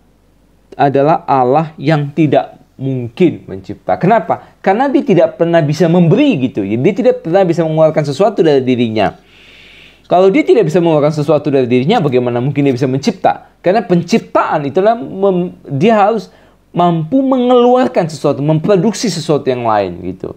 adalah Allah yang tidak mungkin mencipta. Kenapa? Karena dia tidak pernah bisa memberi gitu. Dia tidak pernah bisa mengeluarkan sesuatu dari dirinya. Kalau dia tidak bisa mengeluarkan sesuatu dari dirinya, bagaimana mungkin dia bisa mencipta? Karena penciptaan itulah dia harus mampu mengeluarkan sesuatu, memproduksi sesuatu yang lain gitu.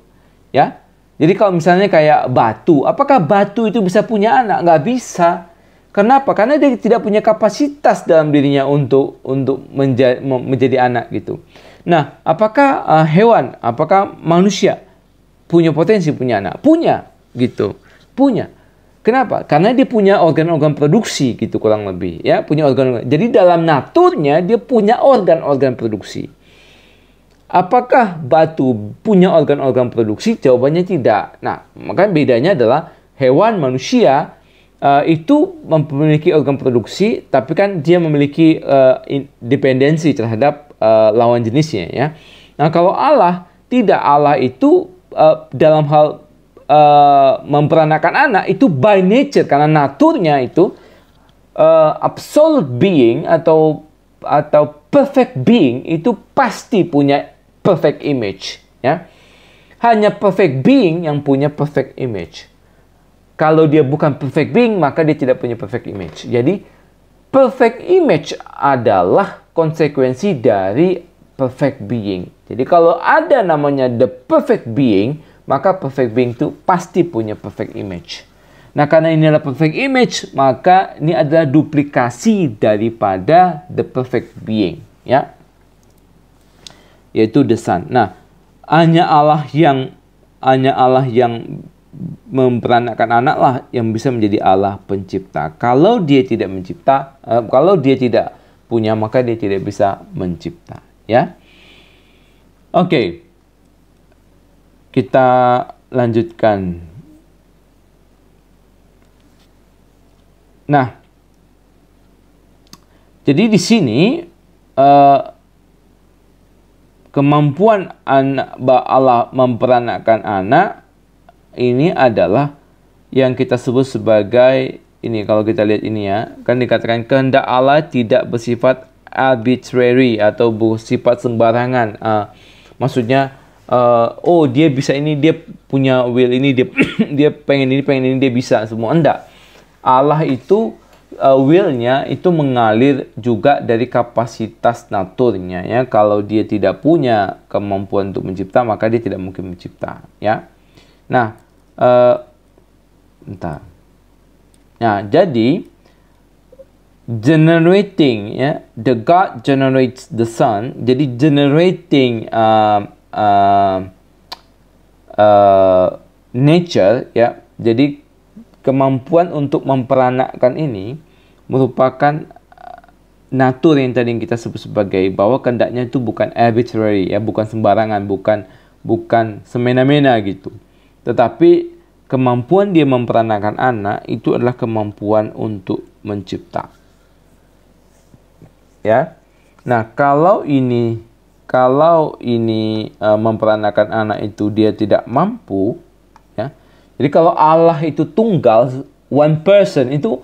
Ya. Jadi kalau misalnya kayak batu, apakah batu itu bisa punya anak? Nggak bisa. Kenapa? Karena dia tidak punya kapasitas dalam dirinya untuk untuk menjadi, menjadi anak gitu. Nah, apakah uh, hewan, apakah manusia punya potensi punya anak? Punya gitu. Punya. Kenapa? Karena dia punya organ-organ produksi gitu kurang lebih ya, punya organ-organ. Jadi dalam naturnya dia punya organ-organ produksi. Apakah batu punya organ-organ produksi? Jawabannya tidak. Nah, maka bedanya adalah hewan manusia uh, itu memiliki organ produksi, tapi kan dia memiliki uh, dependensi terhadap uh, lawan jenisnya ya. Nah, kalau Allah tidak Allah itu uh, dalam hal uh, memperanakan anak itu by nature karena naturnya itu uh, absolute being atau atau perfect being itu pasti punya perfect image ya hanya perfect being yang punya perfect image kalau dia bukan perfect being maka dia tidak punya perfect image jadi perfect image adalah konsekuensi dari perfect being jadi kalau ada namanya the perfect being maka perfect being itu pasti punya perfect image. Nah, karena ini adalah perfect image, maka ini adalah duplikasi daripada the perfect being, ya. Yaitu the sun. Nah, hanya Allah yang hanya Allah yang memperanakan anaklah yang bisa menjadi Allah pencipta. Kalau dia tidak mencipta, eh, kalau dia tidak punya maka dia tidak bisa mencipta, ya. Oke. Okay kita lanjutkan. Nah, jadi di sini uh, kemampuan anak Allah memperanakan anak ini adalah yang kita sebut sebagai ini kalau kita lihat ini ya kan dikatakan kehendak Allah tidak bersifat arbitrary atau bersifat sembarangan. Uh, maksudnya uh, oh dia bisa ini dia punya will ini dia dia pengen ini pengen ini dia bisa semua enggak Allah itu uh, willnya itu mengalir juga dari kapasitas naturnya ya kalau dia tidak punya kemampuan untuk mencipta maka dia tidak mungkin mencipta ya nah uh, entah nah jadi generating ya the God generates the sun jadi generating uh, uh, uh, nature ya jadi kemampuan untuk memperanakkan ini merupakan uh, natur yang tadi kita sebut sebagai bahwa kendaknya itu bukan arbitrary ya bukan sembarangan bukan bukan semena-mena gitu tetapi kemampuan dia memperanakan anak itu adalah kemampuan untuk mencipta ya nah kalau ini kalau ini e, memperanakan anak itu dia tidak mampu ya jadi kalau Allah itu tunggal one person itu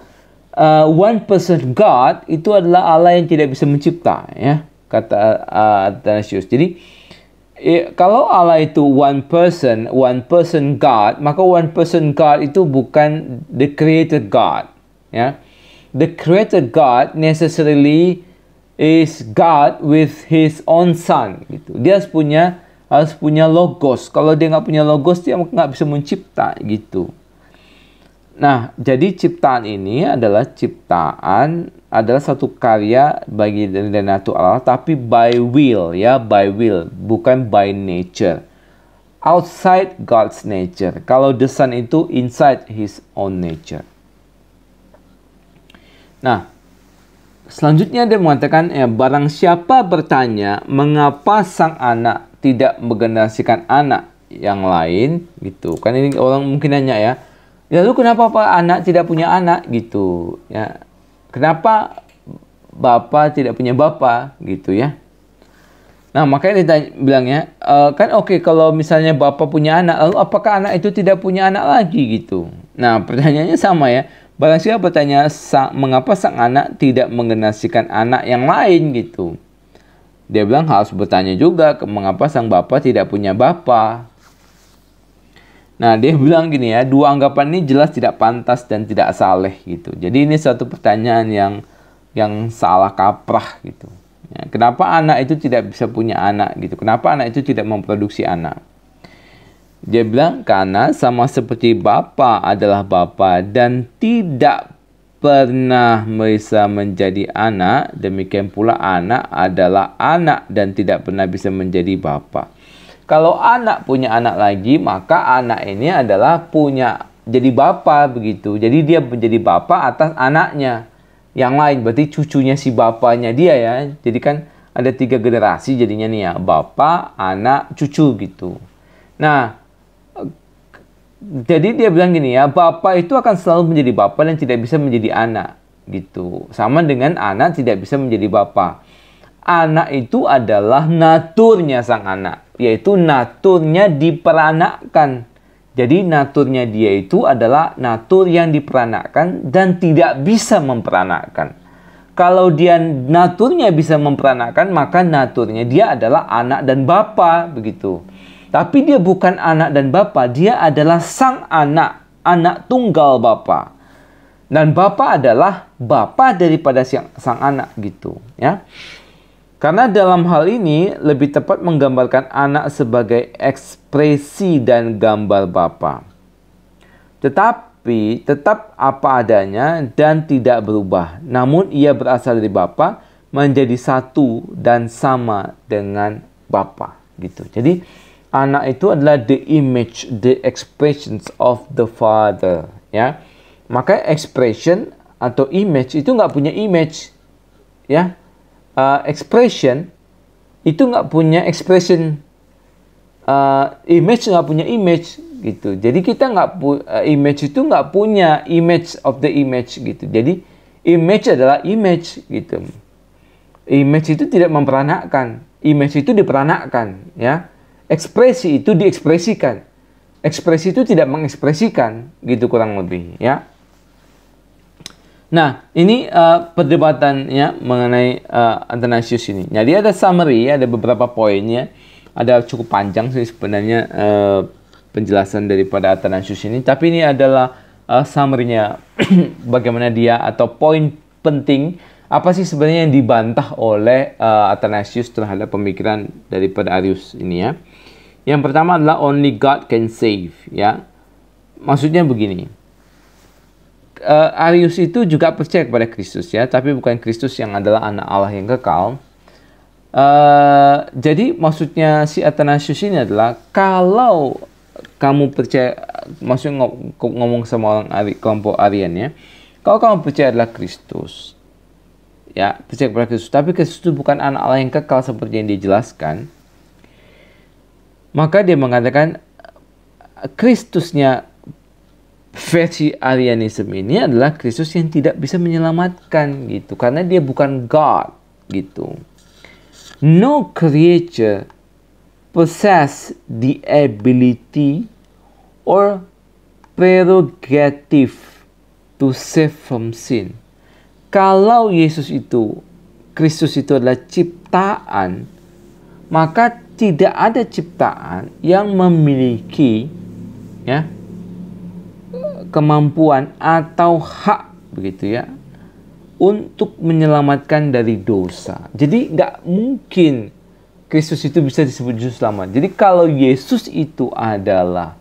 uh, one person God itu adalah Allah yang tidak bisa mencipta ya kata uh, jadi e, kalau Allah itu one person one person God maka one person God itu bukan the Creator God ya the Creator God necessarily is God with His own Son. Gitu. Dia harus punya harus punya logos. Kalau dia nggak punya logos, dia nggak bisa mencipta gitu. Nah, jadi ciptaan ini adalah ciptaan adalah satu karya bagi Natu Allah, tapi by will ya, by will, bukan by nature. Outside God's nature. Kalau the sun itu inside His own nature. Nah, Selanjutnya dia mengatakan ya barang siapa bertanya mengapa sang anak tidak menggenerasikan anak yang lain gitu. Kan ini orang mungkin nanya ya. Lalu ya, kenapa pak anak tidak punya anak gitu ya? Kenapa bapak tidak punya bapak gitu ya? Nah makanya ditanya bilangnya e, kan oke okay, kalau misalnya bapak punya anak lalu apakah anak itu tidak punya anak lagi gitu? Nah pertanyaannya sama ya Barang siapa bertanya, mengapa sang anak tidak mengenasikan anak yang lain gitu? Dia bilang harus bertanya juga, mengapa sang bapak tidak punya bapak? Nah, dia bilang gini ya, dua anggapan ini jelas tidak pantas dan tidak saleh gitu. Jadi ini suatu pertanyaan yang yang salah kaprah gitu. Ya, kenapa anak itu tidak bisa punya anak gitu? Kenapa anak itu tidak memproduksi anak? Dia bilang karena sama seperti Bapa adalah Bapa dan tidak pernah bisa menjadi anak, demikian pula anak adalah anak dan tidak pernah bisa menjadi Bapa. Kalau anak punya anak lagi, maka anak ini adalah punya jadi Bapa begitu. Jadi dia menjadi Bapa atas anaknya yang lain, berarti cucunya si bapaknya dia ya. Jadi kan ada tiga generasi jadinya nih ya, Bapa, anak, cucu gitu. Nah, jadi dia bilang gini ya, bapak itu akan selalu menjadi bapak dan tidak bisa menjadi anak gitu. Sama dengan anak tidak bisa menjadi bapak. Anak itu adalah naturnya sang anak, yaitu naturnya diperanakkan. Jadi naturnya dia itu adalah natur yang diperanakkan dan tidak bisa memperanakkan. Kalau dia naturnya bisa memperanakkan, maka naturnya dia adalah anak dan bapa begitu. Tapi dia bukan anak dan bapa, dia adalah sang anak, anak tunggal bapa. Dan bapa adalah bapa daripada sang, sang anak gitu, ya. Karena dalam hal ini lebih tepat menggambarkan anak sebagai ekspresi dan gambar bapa. Tetapi tetap apa adanya dan tidak berubah. Namun ia berasal dari bapa menjadi satu dan sama dengan bapa gitu. Jadi anak itu adalah the image, the expressions of the father, ya. Maka expression atau image itu nggak punya image, ya. Uh, expression itu nggak punya expression, uh, image nggak punya image, gitu. Jadi kita nggak pu uh, image itu nggak punya image of the image, gitu. Jadi image adalah image, gitu. Image itu tidak memperanakan. image itu diperanakan, ya ekspresi itu diekspresikan. Ekspresi itu tidak mengekspresikan, gitu kurang lebih, ya. Nah, ini uh, eh, perdebatannya mengenai uh, Athanasius ini. Jadi nah, ada summary, ada beberapa poinnya. Ada cukup panjang sih sebenarnya uh, penjelasan daripada Athanasius ini. Tapi ini adalah uh, summary-nya bagaimana dia atau poin penting apa sih sebenarnya yang dibantah oleh uh, Athanasius terhadap pemikiran daripada Arius ini ya. Yang pertama adalah only God can save, ya. Maksudnya begini. Uh, Arius itu juga percaya kepada Kristus ya, tapi bukan Kristus yang adalah anak Allah yang kekal. Uh, jadi maksudnya si Athanasius ini adalah kalau kamu percaya, maksudnya ngom ngomong sama orang Ari, kelompok Arian ya, kalau kamu percaya adalah Kristus, ya percaya kepada Kristus, tapi Kristus itu bukan anak Allah yang kekal seperti yang dijelaskan. Maka dia mengatakan Kristusnya versi Arianism ini adalah Kristus yang tidak bisa menyelamatkan gitu karena dia bukan God gitu. No creature possess the ability or prerogative to save from sin. Kalau Yesus itu Kristus itu adalah ciptaan, maka tidak ada ciptaan yang memiliki ya kemampuan atau hak begitu ya untuk menyelamatkan dari dosa. Jadi nggak mungkin Kristus itu bisa disebut juru selamat. Jadi kalau Yesus itu adalah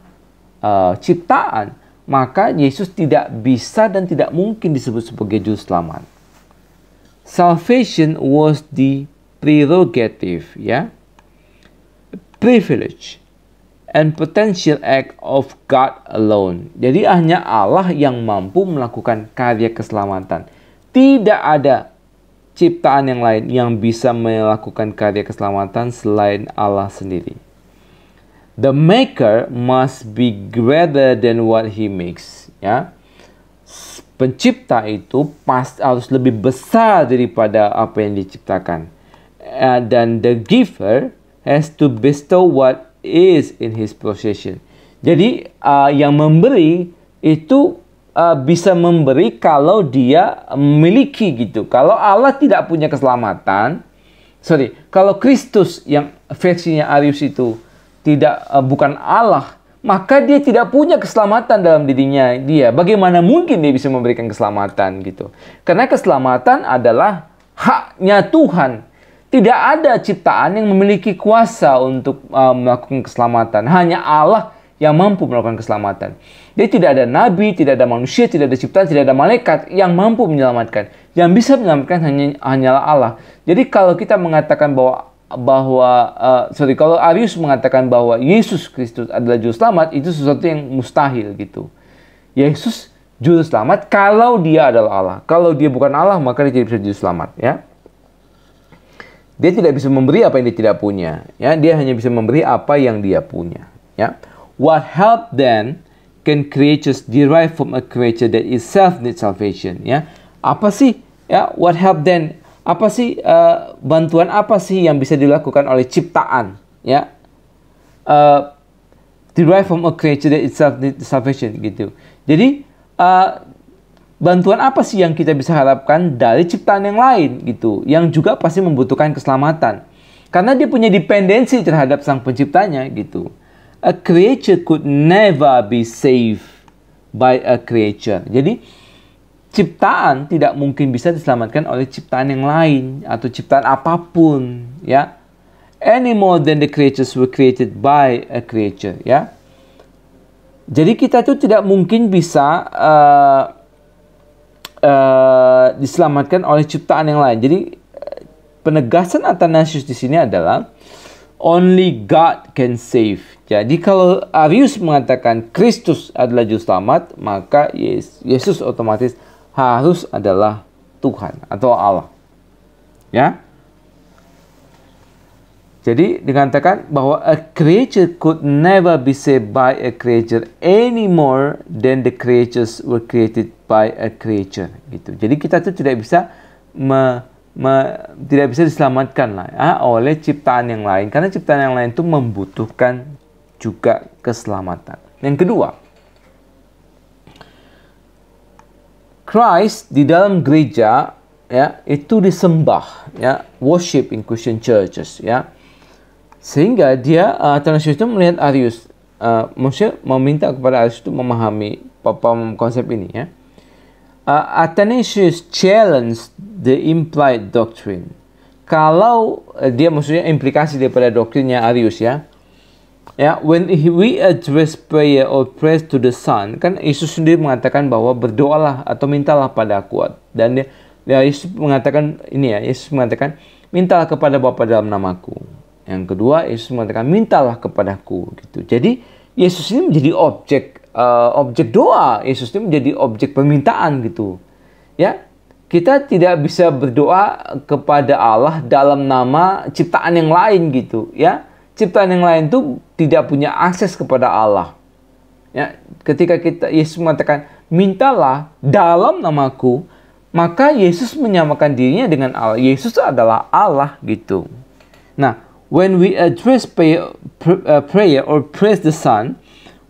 uh, ciptaan, maka Yesus tidak bisa dan tidak mungkin disebut sebagai juru selamat. Salvation was the prerogative ya privilege, and potential act of God alone. Jadi hanya Allah yang mampu melakukan karya keselamatan. Tidak ada ciptaan yang lain yang bisa melakukan karya keselamatan selain Allah sendiri. The maker must be greater than what he makes. Ya, pencipta itu pasti harus lebih besar daripada apa yang diciptakan. Eh, dan the giver Has to bestow what is in his possession. Jadi uh, yang memberi itu uh, bisa memberi kalau dia memiliki gitu. Kalau Allah tidak punya keselamatan, sorry, kalau Kristus yang versinya Arius itu tidak uh, bukan Allah, maka dia tidak punya keselamatan dalam dirinya dia. Bagaimana mungkin dia bisa memberikan keselamatan gitu? Karena keselamatan adalah haknya Tuhan. Tidak ada ciptaan yang memiliki kuasa untuk uh, melakukan keselamatan. Hanya Allah yang mampu melakukan keselamatan. Jadi tidak ada nabi, tidak ada manusia, tidak ada ciptaan, tidak ada malaikat yang mampu menyelamatkan. Yang bisa menyelamatkan hanya hanyalah Allah. Jadi kalau kita mengatakan bahwa bahwa uh, sorry kalau Arius mengatakan bahwa Yesus Kristus adalah juru selamat itu sesuatu yang mustahil gitu. Yesus juru selamat kalau dia adalah Allah. Kalau dia bukan Allah maka dia tidak bisa juru selamat ya. Dia tidak bisa memberi apa yang dia tidak punya. Ya, dia hanya bisa memberi apa yang dia punya. Ya. What help then can creatures derive from a creature that itself needs salvation? Ya. Apa sih? Ya, what help then? Apa sih uh, bantuan apa sih yang bisa dilakukan oleh ciptaan? Ya. Uh, derive from a creature that itself needs salvation gitu. Jadi uh, bantuan apa sih yang kita bisa harapkan dari ciptaan yang lain gitu, yang juga pasti membutuhkan keselamatan. Karena dia punya dependensi terhadap sang penciptanya gitu. A creature could never be saved by a creature. Jadi ciptaan tidak mungkin bisa diselamatkan oleh ciptaan yang lain atau ciptaan apapun ya. Any more than the creatures were created by a creature ya. Jadi kita itu tidak mungkin bisa uh, Eh, diselamatkan oleh ciptaan yang lain. Jadi eh, penegasan Athanasius di sini adalah only God can save. Jadi kalau Arius mengatakan Kristus adalah juru selamat, maka Yesus, Yesus otomatis harus adalah Tuhan atau Allah. Ya. Jadi dikatakan bahwa a creature could never be saved by a creature any more than the creatures were created by a creature gitu. Jadi kita tuh tidak bisa me, me, tidak bisa diselamatkan lah ya, oleh ciptaan yang lain karena ciptaan yang lain itu membutuhkan juga keselamatan. Yang kedua, Christ di dalam gereja ya itu disembah ya worship in Christian churches ya sehingga dia uh, Athanasius melihat Arius uh, meminta kepada Arius itu memahami apa konsep ini ya uh, Athanasius challenge the implied doctrine. Kalau uh, dia maksudnya implikasi daripada doktrinnya Arius ya. Ya, when we address prayer or praise to the Son, kan Yesus sendiri mengatakan bahwa berdoalah atau mintalah pada aku. Dan dia, ya, Yesus mengatakan ini ya, Yesus mengatakan mintalah kepada Bapa dalam namaku. Yang kedua, Yesus mengatakan mintalah kepadaku gitu. Jadi Yesus ini menjadi objek uh, objek doa, Yesus ya, itu menjadi objek permintaan gitu. Ya, kita tidak bisa berdoa kepada Allah dalam nama ciptaan yang lain gitu, ya. Ciptaan yang lain itu tidak punya akses kepada Allah. Ya, ketika kita Yesus mengatakan, "Mintalah dalam namaku," maka Yesus menyamakan dirinya dengan Allah. Yesus adalah Allah gitu. Nah, when we address prayer, eh, prayer or praise the Son,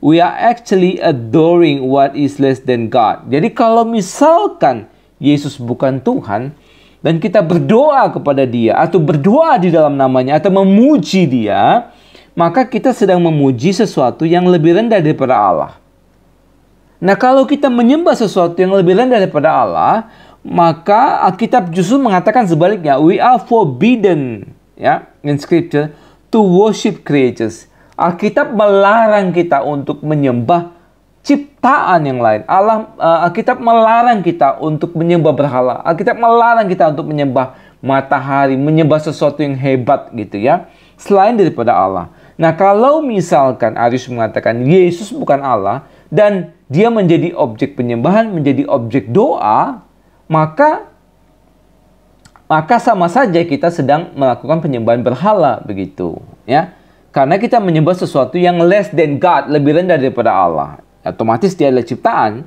we are actually adoring what is less than God. Jadi kalau misalkan Yesus bukan Tuhan dan kita berdoa kepada Dia atau berdoa di dalam namanya atau memuji Dia, maka kita sedang memuji sesuatu yang lebih rendah daripada Allah. Nah, kalau kita menyembah sesuatu yang lebih rendah daripada Allah, maka Alkitab justru mengatakan sebaliknya, we are forbidden ya in scripture to worship creatures Alkitab melarang kita untuk menyembah ciptaan yang lain. Allah uh, Alkitab melarang kita untuk menyembah berhala. Alkitab melarang kita untuk menyembah matahari, menyembah sesuatu yang hebat gitu ya, selain daripada Allah. Nah, kalau misalkan Arius mengatakan Yesus bukan Allah dan dia menjadi objek penyembahan, menjadi objek doa, maka maka sama saja kita sedang melakukan penyembahan berhala begitu, ya. Karena kita menyembah sesuatu yang less than God, lebih rendah daripada Allah. Otomatis dia adalah ciptaan.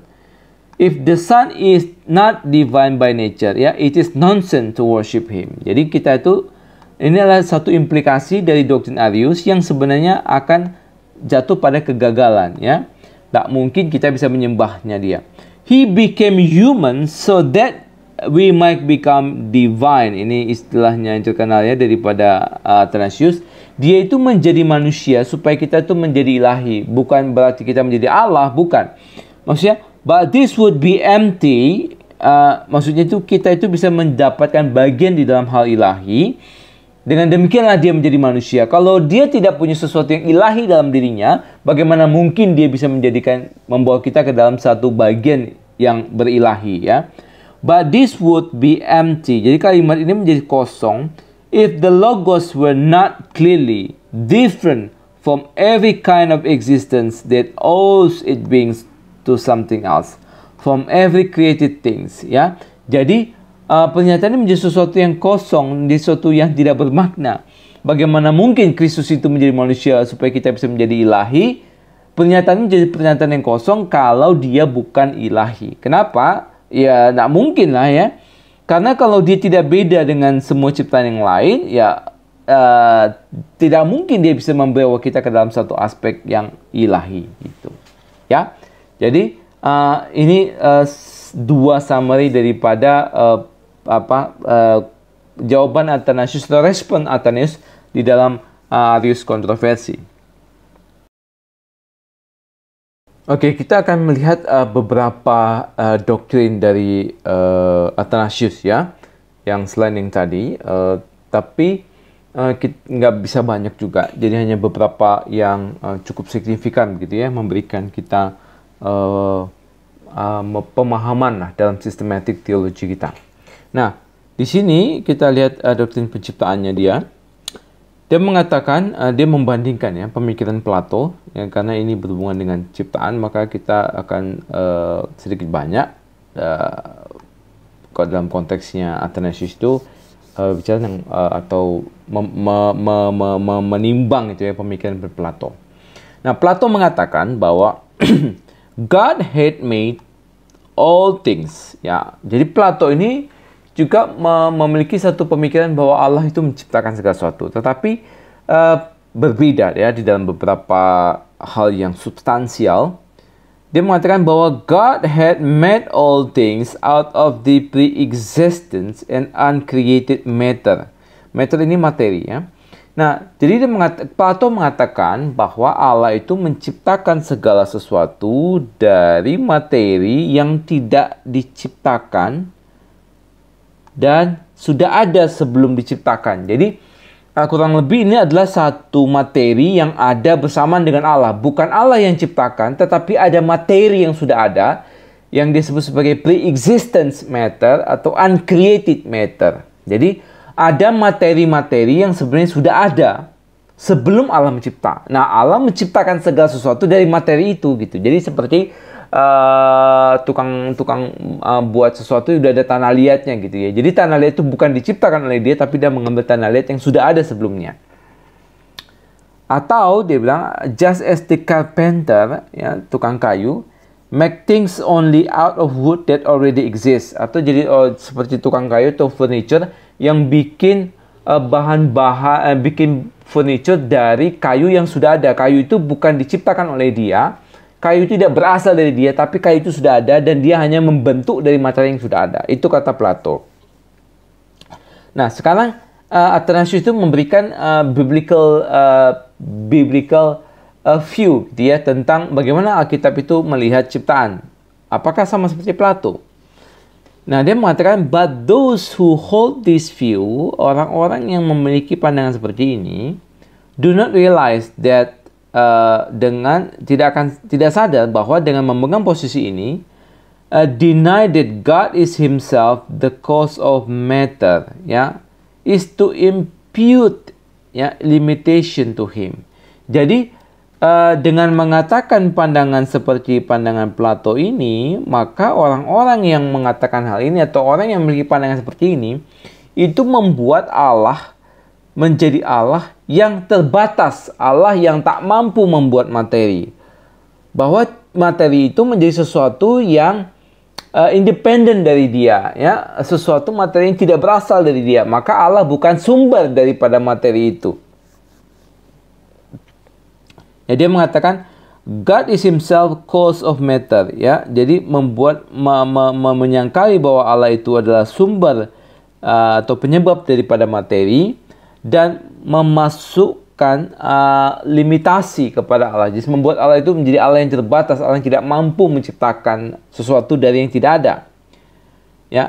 If the sun is not divine by nature, ya, it is nonsense to worship Him. Jadi kita itu ini adalah satu implikasi dari doktrin Arius yang sebenarnya akan jatuh pada kegagalan, ya. Tak mungkin kita bisa menyembahnya dia. He became human so that we might become divine. Ini istilahnya yang terkenal ya daripada uh, Transius. Dia itu menjadi manusia supaya kita itu menjadi ilahi, bukan berarti kita menjadi Allah, bukan. Maksudnya, but this would be empty. Uh, maksudnya itu kita itu bisa mendapatkan bagian di dalam hal ilahi. Dengan demikianlah dia menjadi manusia. Kalau dia tidak punya sesuatu yang ilahi dalam dirinya, bagaimana mungkin dia bisa menjadikan membawa kita ke dalam satu bagian yang berilahi ya. But this would be empty. Jadi kalimat ini menjadi kosong if the logos were not clearly different from every kind of existence that owes it being to something else from every created things ya jadi uh, pernyataan ini menjadi sesuatu yang kosong di sesuatu yang tidak bermakna bagaimana mungkin Kristus itu menjadi manusia supaya kita bisa menjadi ilahi pernyataan ini menjadi pernyataan yang kosong kalau dia bukan ilahi kenapa ya tidak mungkin lah ya karena kalau dia tidak beda dengan semua ciptaan yang lain, ya uh, tidak mungkin dia bisa membawa kita ke dalam satu aspek yang ilahi gitu. Ya. Jadi uh, ini uh, dua summary daripada uh, apa uh, jawaban Athanasius atau respon Athanasius di dalam uh, Arius kontroversi. Oke, okay, kita akan melihat uh, beberapa uh, doktrin dari uh, Athanasius ya, yang selain yang tadi, uh, tapi uh, nggak bisa banyak juga. Jadi hanya beberapa yang uh, cukup signifikan gitu ya, memberikan kita uh, uh, pemahaman lah dalam sistematik teologi kita. Nah, di sini kita lihat uh, doktrin penciptaannya dia. Dia mengatakan, uh, dia membandingkan ya pemikiran Plato, ya, karena ini berhubungan dengan ciptaan, maka kita akan uh, sedikit banyak uh, dalam konteksnya Athanasius itu uh, bicara yang, uh, atau me me me me me menimbang itu ya pemikiran Plato. Nah, Plato mengatakan bahwa God had made all things. Ya, jadi Plato ini juga memiliki satu pemikiran bahwa Allah itu menciptakan segala sesuatu, tetapi uh, berbeda ya di dalam beberapa hal yang substansial. Dia mengatakan bahwa God had made all things out of the pre-existence and uncreated matter. Matter ini materi ya. Nah, jadi dia mengat Plato mengatakan bahwa Allah itu menciptakan segala sesuatu dari materi yang tidak diciptakan dan sudah ada sebelum diciptakan. Jadi eh, kurang lebih ini adalah satu materi yang ada bersamaan dengan Allah. Bukan Allah yang ciptakan, tetapi ada materi yang sudah ada yang disebut sebagai pre-existence matter atau uncreated matter. Jadi ada materi-materi yang sebenarnya sudah ada sebelum Allah mencipta. Nah, Allah menciptakan segala sesuatu dari materi itu gitu. Jadi seperti Eh, tukang tukang uh, buat sesuatu sudah ada tanah liatnya gitu ya. Jadi tanah liat itu bukan diciptakan oleh dia tapi dia mengambil tanah liat yang sudah ada sebelumnya. Atau dia bilang just as the carpenter ya tukang kayu make things only out of wood that already exists atau jadi oh, seperti tukang kayu atau furniture yang bikin eh, bahan bahan uh, bikin furniture dari kayu yang sudah ada. Kayu itu bukan diciptakan oleh dia kayu tidak berasal dari dia, tapi kayu itu sudah ada dan dia hanya membentuk dari materi yang sudah ada. Itu kata Plato. Nah, sekarang uh, Athanasius itu memberikan uh, biblical uh, biblical uh, view dia gitu ya, tentang bagaimana Alkitab itu melihat ciptaan. Apakah sama seperti Plato? Nah, dia mengatakan, but those who hold this view, orang-orang yang memiliki pandangan seperti ini, do not realize that uh, dengan tidak akan tidak sadar bahwa dengan memegang posisi ini uh, eh, deny that God is himself the cause of matter ya is to impute ya limitation to him. Jadi uh, dengan mengatakan pandangan seperti pandangan Plato ini, maka orang-orang yang mengatakan hal ini atau orang yang memiliki pandangan seperti ini itu membuat Allah menjadi Allah yang terbatas, Allah yang tak mampu membuat materi. Bahwa materi itu menjadi sesuatu yang uh, eh, independen dari dia, ya, sesuatu materi yang tidak berasal dari dia, maka Allah bukan sumber daripada materi itu. Ya, dia mengatakan God is himself cause of matter, ya. Jadi membuat me, me, me, menyangkali bahwa Allah itu adalah sumber uh, atau penyebab daripada materi dan memasukkan uh, limitasi kepada Allah. Jadi membuat Allah itu menjadi Allah yang terbatas, Allah yang tidak mampu menciptakan sesuatu dari yang tidak ada. Ya.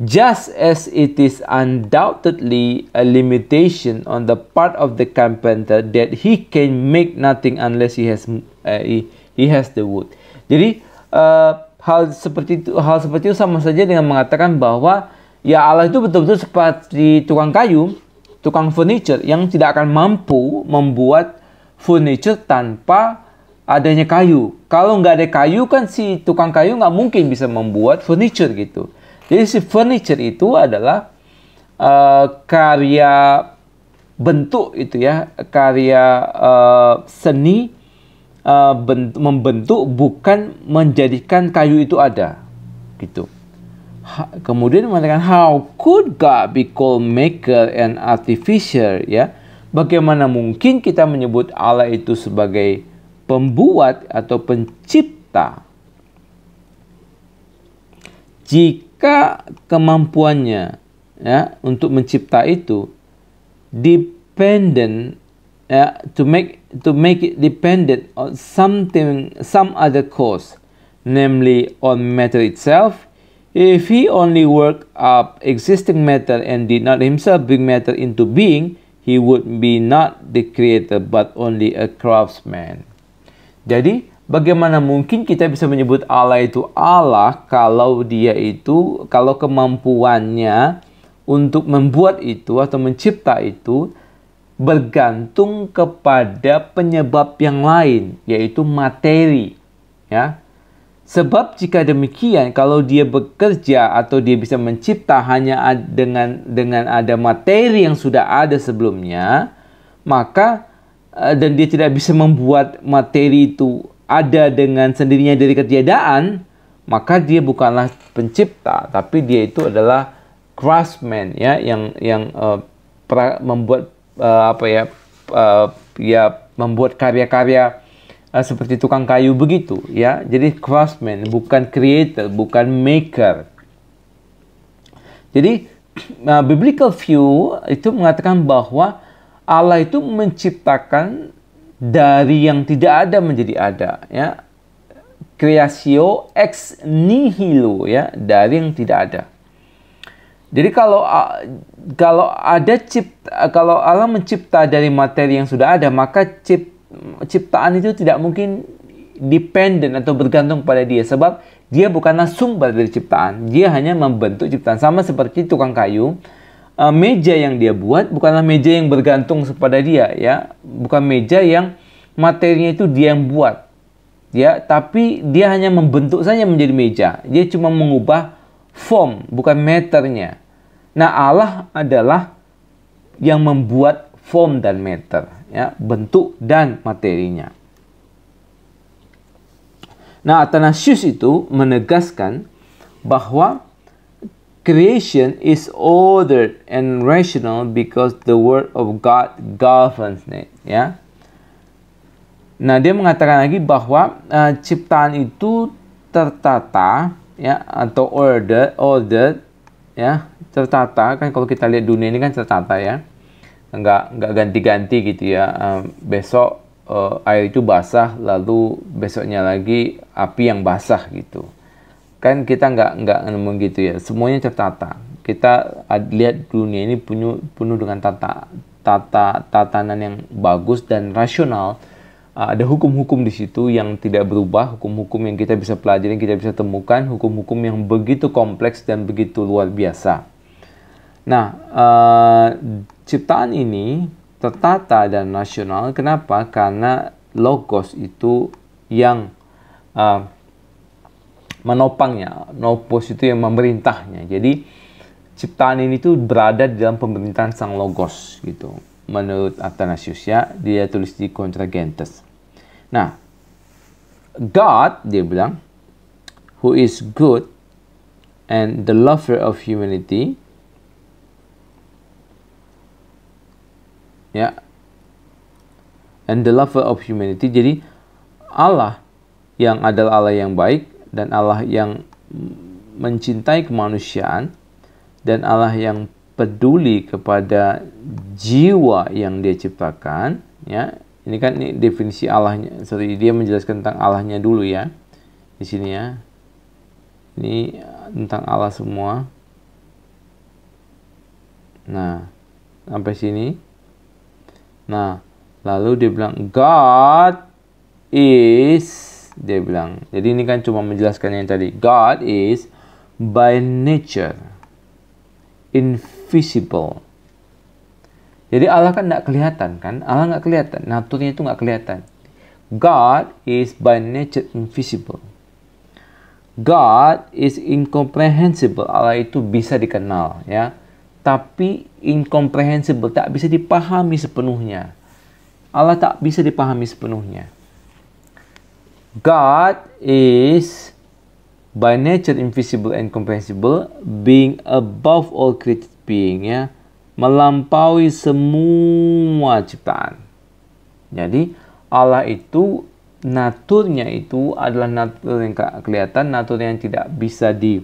Just as it is undoubtedly a limitation on the part of the carpenter that he can make nothing unless he has uh, he, he has the wood. Jadi uh, hal seperti itu hal seperti itu sama saja dengan mengatakan bahwa ya Allah itu betul-betul seperti tukang kayu tukang furniture yang tidak akan mampu membuat furniture tanpa adanya kayu. Kalau nggak ada kayu kan si tukang kayu nggak mungkin bisa membuat furniture gitu. Jadi si furniture itu adalah uh, karya bentuk itu ya, karya uh, seni uh, membentuk bukan menjadikan kayu itu ada gitu kemudian mengatakan how could God be called maker and artificer ya bagaimana mungkin kita menyebut Allah itu sebagai pembuat atau pencipta jika kemampuannya ya untuk mencipta itu dependent ya to make to make it dependent on something some other cause namely on matter itself If he only worked up existing matter and did not himself bring matter into being, he would be not the creator but only a craftsman. Jadi, bagaimana mungkin kita bisa menyebut Allah itu Allah kalau dia itu kalau kemampuannya untuk membuat itu atau mencipta itu bergantung kepada penyebab yang lain yaitu materi ya Sebab jika demikian, kalau dia bekerja atau dia bisa mencipta hanya dengan dengan ada materi yang sudah ada sebelumnya, maka eh, dan dia tidak bisa membuat materi itu ada dengan sendirinya dari ketiadaan, maka dia bukanlah pencipta, tapi dia itu adalah craftsman ya yang yang uh, pra, membuat uh, apa ya uh, ya membuat karya-karya uh, seperti tukang kayu begitu ya. Jadi craftsman bukan creator, bukan maker. Jadi uh, biblical view itu mengatakan bahwa Allah itu menciptakan dari yang tidak ada menjadi ada ya. Creatio ex nihilo ya, dari yang tidak ada. Jadi kalau ah, kalau ada cipta kalau Allah mencipta dari materi yang sudah ada, maka cip ciptaan itu tidak mungkin dependent atau bergantung pada dia sebab dia bukanlah sumber dari ciptaan dia hanya membentuk ciptaan sama seperti tukang kayu eh, meja yang dia buat bukanlah meja yang bergantung kepada dia ya bukan meja yang materinya itu dia yang buat ya tapi dia hanya membentuk saja menjadi meja dia cuma mengubah form bukan meternya nah Allah adalah yang membuat form dan meter ya, bentuk dan materinya. Nah, Athanasius itu menegaskan bahwa creation is ordered and rational because the word of God governs it, ya. Nah, dia mengatakan lagi bahwa uh, ciptaan itu tertata ya atau order ordered ya tertata kan kalau kita lihat dunia ini kan tertata ya nggak nggak ganti-ganti gitu ya um, besok uh, air itu basah lalu besoknya lagi api yang basah gitu kan kita nggak nggak nemu gitu ya semuanya tertata kita lihat dunia ini penuh penuh dengan tata tata tatanan yang bagus dan rasional uh, ada hukum-hukum di situ yang tidak berubah hukum-hukum yang kita bisa pelajari yang kita bisa temukan hukum-hukum yang begitu kompleks dan begitu luar biasa nah uh, Ciptaan ini tertata dan nasional. Kenapa? Karena logos itu yang uh, menopangnya, nopos itu yang memerintahnya. Jadi ciptaan ini itu berada di dalam pemerintahan sang logos gitu. Menurut Athanasius ya, dia tulis di Contra Gentes. Nah, God dia bilang, who is good and the lover of humanity, ya and the lover of humanity jadi Allah yang adalah Allah yang baik dan Allah yang mencintai kemanusiaan dan Allah yang peduli kepada jiwa yang dia ciptakan ya ini kan ini definisi Allahnya sorry dia menjelaskan tentang Allahnya dulu ya di sini ya ini tentang Allah semua nah sampai sini Nah, lalu dia bilang God is dia bilang. Jadi ini kan cuma menjelaskan yang tadi. God is by nature invisible. Jadi Allah kan tidak kelihatan kan? Allah nggak kelihatan. Naturnya itu nggak kelihatan. God is by nature invisible. God is incomprehensible. Allah itu bisa dikenal ya tapi incomprehensible, tak bisa dipahami sepenuhnya. Allah tak bisa dipahami sepenuhnya. God is by nature invisible and comprehensible, being above all created being ya, melampaui semua ciptaan. Jadi Allah itu naturnya itu adalah natur yang kelihatan, natur yang tidak bisa di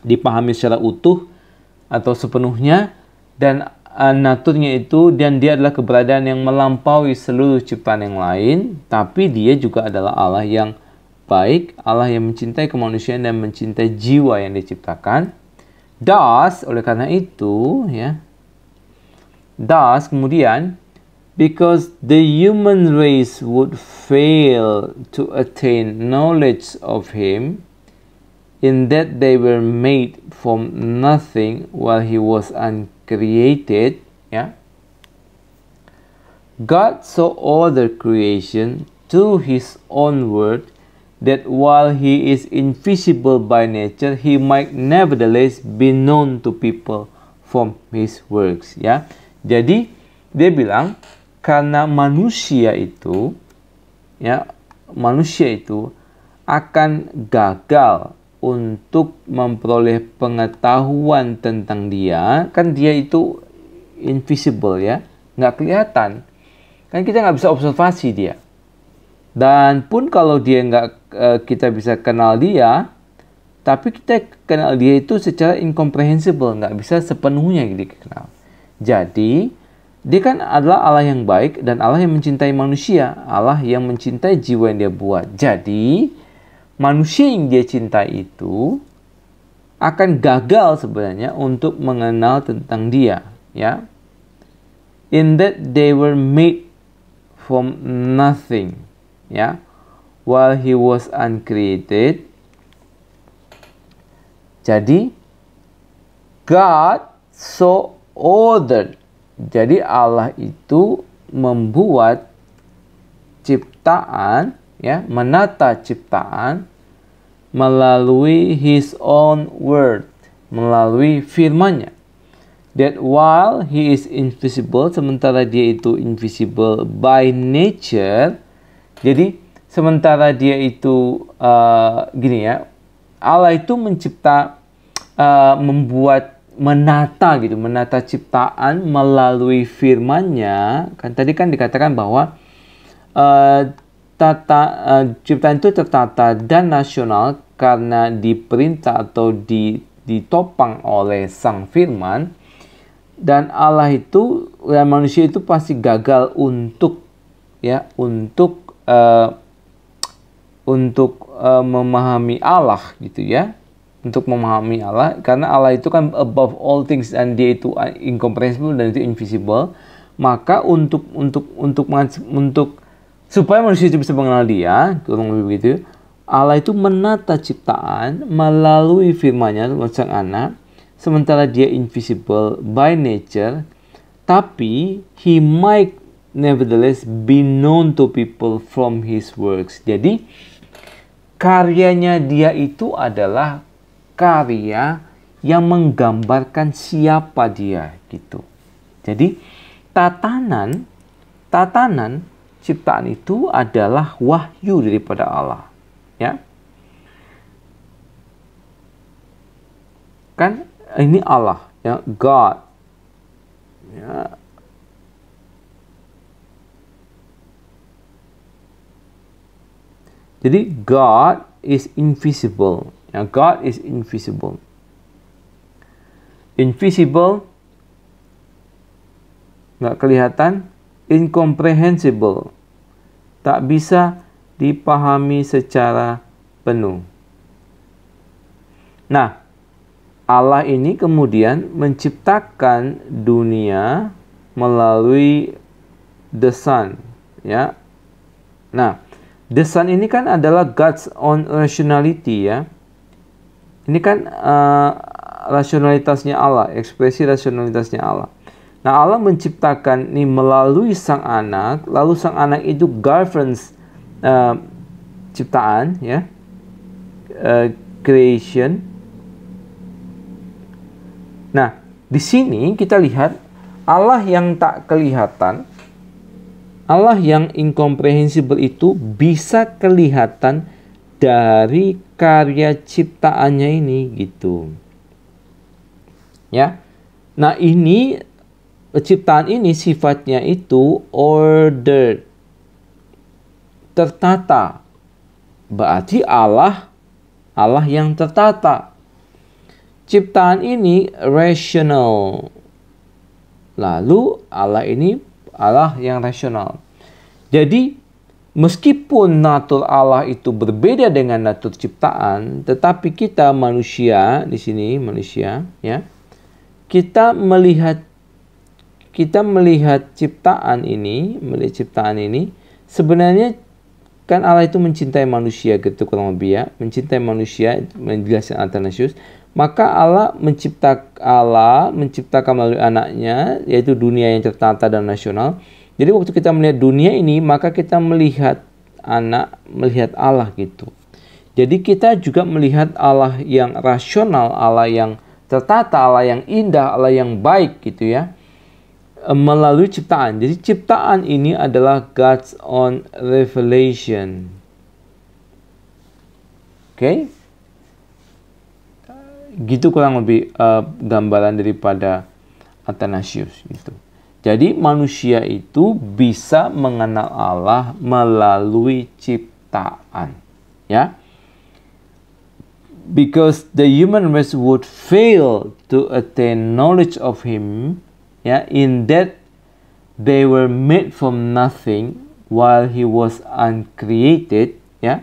dipahami secara utuh, atau sepenuhnya dan uh, naturnya itu dan dia adalah keberadaan yang melampaui seluruh ciptaan yang lain tapi dia juga adalah Allah yang baik Allah yang mencintai kemanusiaan dan mencintai jiwa yang diciptakan das oleh karena itu ya thus kemudian because the human race would fail to attain knowledge of him in that they were made from nothing while he was uncreated yeah god saw all the creation to his own word that while he is invisible by nature he might nevertheless be known to people from his works yeah. jadi dia bilang karena manusia itu ya manusia itu akan gagal untuk memperoleh pengetahuan tentang dia kan dia itu invisible ya nggak kelihatan kan kita nggak bisa observasi dia dan pun kalau dia nggak eh, kita bisa kenal dia tapi kita kenal dia itu secara incomprehensible nggak bisa sepenuhnya dikenal jadi dia kan adalah Allah yang baik dan Allah yang mencintai manusia Allah yang mencintai jiwa yang dia buat jadi manusia yang dia cintai itu akan gagal sebenarnya untuk mengenal tentang dia ya in that they were made from nothing ya while he was uncreated jadi God so ordered jadi Allah itu membuat ciptaan ya menata ciptaan melalui his own word, melalui firman That while he is invisible, sementara dia itu invisible by nature. Jadi sementara dia itu uh, gini ya, Allah itu mencipta, uh, membuat, menata gitu, menata ciptaan melalui firman Kan tadi kan dikatakan bahwa uh, tata eh, ciptaan itu tertata dan nasional karena diperintah atau ditopang oleh Sang Firman dan Allah itu dan manusia itu pasti gagal untuk ya untuk uh, untuk uh, memahami Allah gitu ya untuk memahami Allah karena Allah itu kan above all things dan dia itu incomprehensible dan itu invisible maka untuk untuk untuk untuk supaya manusia itu bisa mengenal dia kurang lebih begitu Allah itu menata ciptaan melalui firman-Nya sang anak sementara dia invisible by nature tapi he might nevertheless be known to people from his works jadi karyanya dia itu adalah karya yang menggambarkan siapa dia gitu jadi tatanan tatanan ciptaan itu adalah wahyu daripada Allah. Ya. Kan ini Allah, ya God. Ya. Jadi God is invisible. Ya, God is invisible. Invisible nggak kelihatan incomprehensible, tak bisa dipahami secara penuh. Nah, Allah ini kemudian menciptakan dunia melalui the sun, ya. Nah, the sun ini kan adalah God's own rationality, ya. Ini kan uh, rasionalitasnya Allah, ekspresi rasionalitasnya Allah. Nah, Allah menciptakan ini melalui sang anak, lalu sang anak itu governs uh, ciptaan, ya, uh, creation. Nah, di sini kita lihat Allah yang tak kelihatan, Allah yang incomprehensible itu bisa kelihatan dari karya ciptaannya ini gitu. Ya. Nah, ini ciptaan ini sifatnya itu ordered, tertata. Berarti Allah Allah yang tertata. Ciptaan ini rational. Lalu Allah ini Allah yang rasional. Jadi meskipun natur Allah itu berbeda dengan natur ciptaan, tetapi kita manusia di sini manusia ya, kita melihat kita melihat ciptaan ini, melihat ciptaan ini, sebenarnya kan Allah itu mencintai manusia gitu kurang lebih ya, mencintai manusia menjelaskan Athanasius, maka Allah mencipta Allah menciptakan melalui anaknya yaitu dunia yang tertata dan nasional. Jadi waktu kita melihat dunia ini, maka kita melihat anak, melihat Allah gitu. Jadi kita juga melihat Allah yang rasional, Allah yang tertata, Allah yang indah, Allah yang baik gitu ya. Eh, melalui ciptaan. Jadi ciptaan ini adalah God's own revelation. Oke. Okay? Gitu kurang lebih uh, gambaran daripada Athanasius itu. Jadi manusia itu bisa mengenal Allah melalui ciptaan, ya. Because the human race would fail to attain knowledge of him yeah in that they were made from nothing while he was uncreated yeah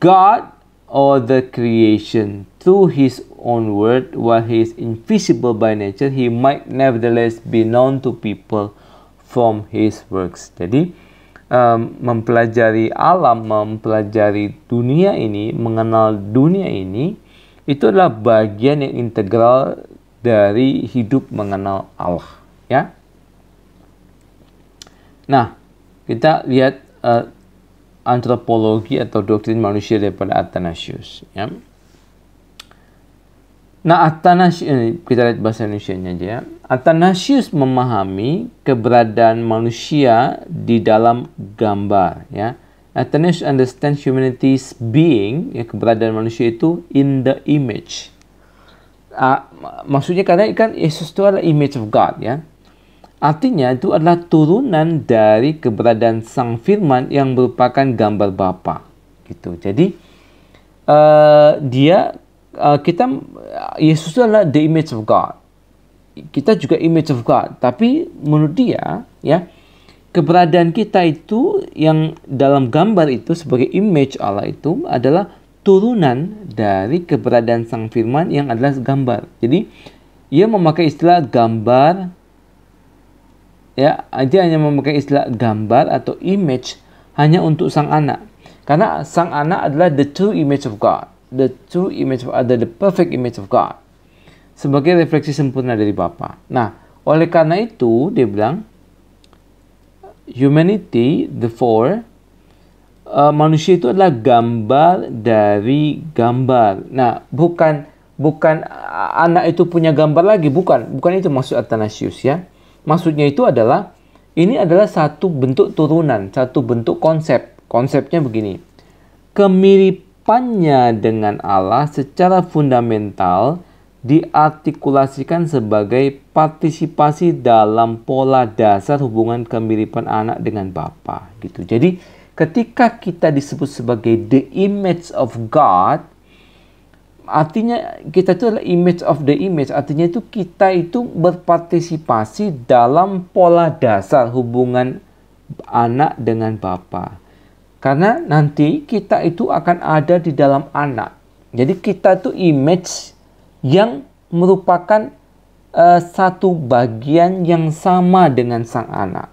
god or the creation through his own word while he is invisible by nature he might nevertheless be known to people from his works jadi um, mempelajari alam mempelajari dunia ini mengenal dunia ini itu adalah bagian yang integral dari hidup mengenal Allah, ya. Nah, kita lihat uh, antropologi atau doktrin manusia daripada Athanasius, ya. Nah, Athanasius kita lihat bahasa indonesia aja ya. Athanasius memahami keberadaan manusia di dalam gambar, ya. Athanasius understand humanity's being, ya, keberadaan manusia itu in the image uh, maksudnya karena kan Yesus itu adalah image of God ya. Artinya itu adalah turunan dari keberadaan Sang Firman yang merupakan gambar Bapa gitu. Jadi uh, dia uh, kita Yesus itu adalah the image of God. Kita juga image of God, tapi menurut dia ya keberadaan kita itu yang dalam gambar itu sebagai image Allah itu adalah turunan dari keberadaan sang firman yang adalah gambar. Jadi ia memakai istilah gambar ya, dia hanya memakai istilah gambar atau image hanya untuk sang anak. Karena sang anak adalah the true image of God, the true image of God, the perfect image of God. Sebagai refleksi sempurna dari Bapa. Nah, oleh karena itu dia bilang humanity the four uh, manusia itu adalah gambar dari gambar. Nah, bukan bukan eh, anak itu punya gambar lagi, bukan. Bukan itu maksud Athanasius ya. Maksudnya itu adalah ini adalah satu bentuk turunan, satu bentuk konsep. Konsepnya begini. Kemiripannya dengan Allah secara fundamental diartikulasikan sebagai partisipasi dalam pola dasar hubungan kemiripan anak dengan bapa gitu. Jadi ketika kita disebut sebagai the image of God, artinya kita itu adalah image of the image. Artinya itu kita itu berpartisipasi dalam pola dasar hubungan anak dengan bapa. Karena nanti kita itu akan ada di dalam anak. Jadi kita itu image yang merupakan uh, satu bagian yang sama dengan sang anak.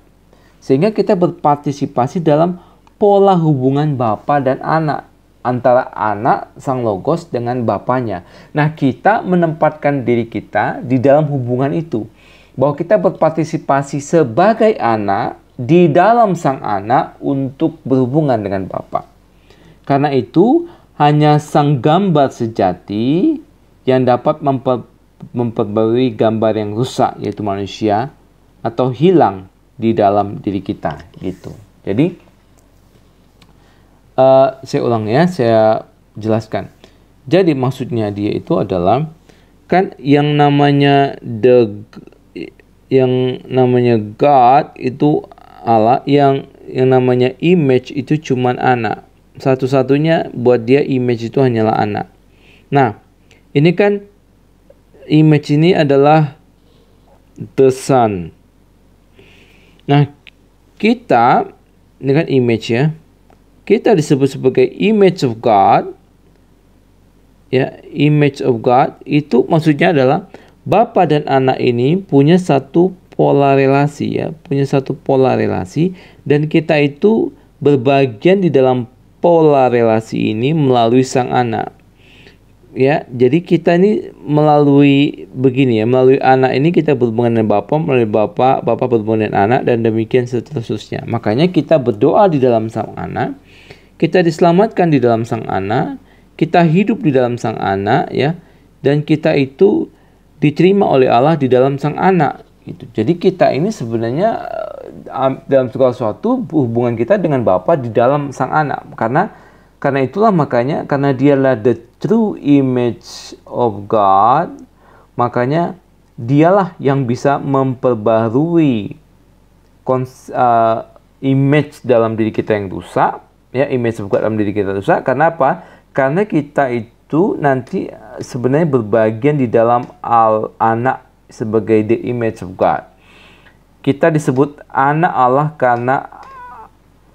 Sehingga kita berpartisipasi dalam pola hubungan Bapa dan anak antara anak sang logos dengan bapaknya. Nah, kita menempatkan diri kita di dalam hubungan itu bahwa kita berpartisipasi sebagai anak di dalam sang anak untuk berhubungan dengan bapa. Karena itu, hanya sang gambar sejati yang dapat memper memperbarui gambar yang rusak yaitu manusia atau hilang di dalam diri kita gitu. Jadi, uh, saya ulang ya, saya jelaskan. Jadi maksudnya dia itu adalah kan yang namanya the yang namanya God itu Allah, yang yang namanya image itu cuman anak. Satu-satunya buat dia image itu hanyalah anak. Nah, ini kan image ini adalah the sun. Nah, kita ini kan image ya kita disebut sebagai image of God ya image of God itu maksudnya adalah Bapa dan anak ini punya satu pola relasi ya, punya satu pola relasi dan kita itu berbagian di dalam pola relasi ini melalui sang anak. Ya, jadi kita ini melalui begini ya, melalui anak ini kita berhubungan dengan Bapa, melalui Bapa, Bapa berhubungan dengan anak dan demikian seterusnya. Makanya kita berdoa di dalam sang anak kita diselamatkan di dalam Sang Anak, kita hidup di dalam Sang Anak ya, dan kita itu diterima oleh Allah di dalam Sang Anak. Gitu. Jadi kita ini sebenarnya eh, dalam segala sesuatu hubungan kita dengan Bapa di dalam Sang Anak karena karena itulah makanya karena dialah the true image of God makanya dialah yang bisa memperbarui kons, uh, image dalam diri kita yang rusak ya image of dalam diri kita rusak karena apa karena kita itu nanti eh, sebenarnya berbagian di dalam al anak sebagai the image of God kita disebut anak Allah karena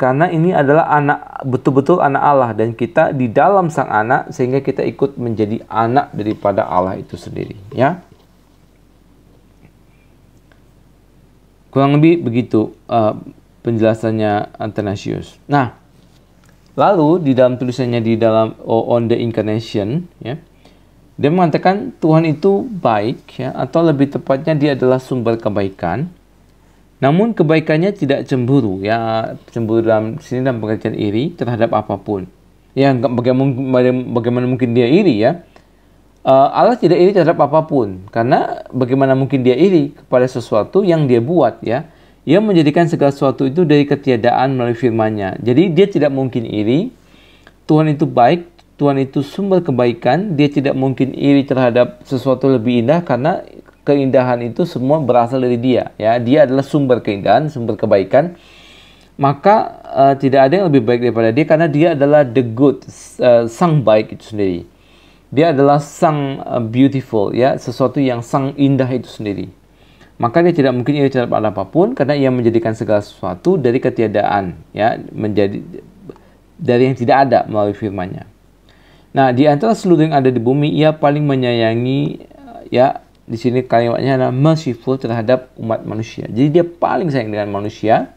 karena ini adalah anak betul-betul anak Allah dan kita di dalam sang anak sehingga kita ikut menjadi anak daripada Allah itu sendiri ya kurang lebih begitu uh, penjelasannya Antonius. nah Lalu di dalam tulisannya di dalam on the incarnation ya. Dia mengatakan Tuhan itu baik ya atau lebih tepatnya dia adalah sumber kebaikan. Namun kebaikannya tidak cemburu ya cemburu dalam sini dalam pengertian iri terhadap apapun. Ya bagaimana, bagaimana mungkin dia iri ya? Eh, Allah tidak iri terhadap apapun karena bagaimana mungkin dia iri kepada sesuatu yang dia buat ya ia menjadikan segala sesuatu itu dari ketiadaan melalui firman-Nya. Jadi dia tidak mungkin iri. Tuhan itu baik, Tuhan itu sumber kebaikan. Dia tidak mungkin iri terhadap sesuatu lebih indah karena keindahan itu semua berasal dari dia. Ya, dia adalah sumber keindahan, sumber kebaikan. Maka uh, tidak ada yang lebih baik daripada dia karena dia adalah the good, uh, sang baik itu sendiri. Dia adalah sang uh, beautiful, ya, sesuatu yang sang indah itu sendiri maka dia tidak mungkin ia apa apapun karena ia menjadikan segala sesuatu dari ketiadaan ya menjadi dari yang tidak ada melalui firman-Nya. Nah, di antara seluruh yang ada di bumi ia paling menyayangi ya di sini kalimatnya adalah merciful terhadap umat manusia. Jadi dia paling sayang dengan manusia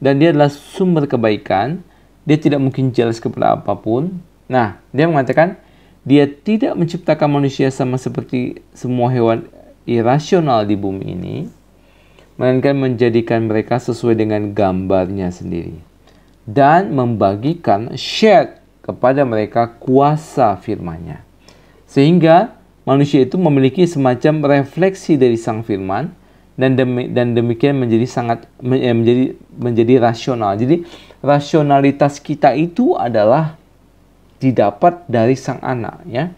dan dia adalah sumber kebaikan. Dia tidak mungkin jelas kepada apapun. Nah, dia mengatakan dia tidak menciptakan manusia sama seperti semua hewan irasional di bumi ini, melainkan menjadikan mereka sesuai dengan gambarnya sendiri dan membagikan share kepada mereka kuasa firman-Nya. Sehingga manusia itu memiliki semacam refleksi dari sang firman dan demi, dan demikian menjadi sangat eh, menjadi menjadi rasional. Jadi rasionalitas kita itu adalah didapat dari sang anak ya.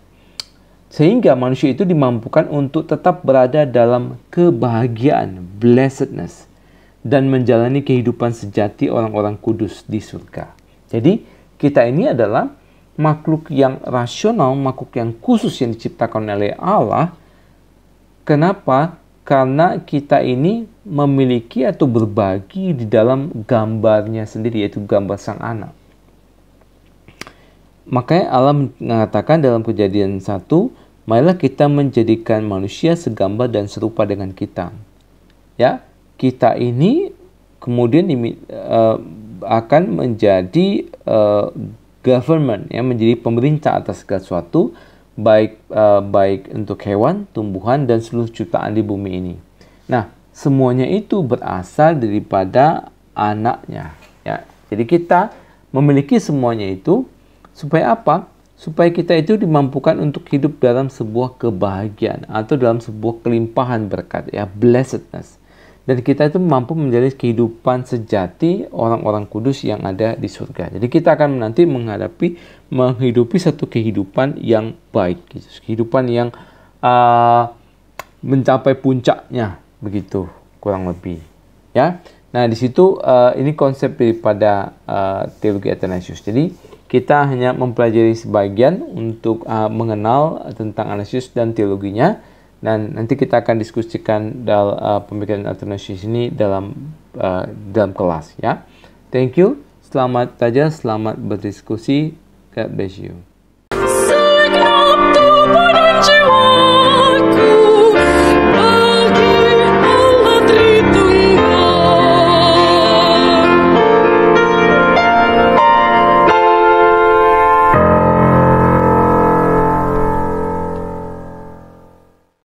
Sehingga manusia itu dimampukan untuk tetap berada dalam kebahagiaan, blessedness, dan menjalani kehidupan sejati orang-orang kudus di surga. Jadi, kita ini adalah makhluk yang rasional, makhluk yang khusus yang diciptakan oleh Allah. Kenapa? Karena kita ini memiliki atau berbagi di dalam gambarnya sendiri, yaitu gambar sang anak. Makanya Allah mengatakan dalam kejadian 1, marilah kita menjadikan manusia segambar dan serupa dengan kita. Ya, kita ini kemudian uh, akan menjadi uh, government ya menjadi pemerintah atas segala sesuatu baik uh, baik untuk hewan, tumbuhan dan seluruh jutaan di bumi ini. Nah, semuanya itu berasal daripada anaknya ya. Jadi kita memiliki semuanya itu Supaya apa? Supaya kita itu dimampukan untuk hidup dalam sebuah kebahagiaan atau dalam sebuah kelimpahan berkat ya, blessedness. Dan kita itu mampu menjadi kehidupan sejati orang-orang kudus yang ada di surga. Jadi kita akan nanti menghadapi menghidupi satu kehidupan yang baik, gitu. kehidupan yang uh, mencapai puncaknya begitu kurang lebih ya nah di situ uh, ini konsep daripada uh, teologi Athanasius jadi kita hanya mempelajari sebagian untuk uh, mengenal tentang analisis dan teologinya dan nanti kita akan diskusikan dalam uh, pemikiran alternatif ini dalam uh, dalam kelas ya. Thank you. Selamat tajam, selamat berdiskusi. God bless you.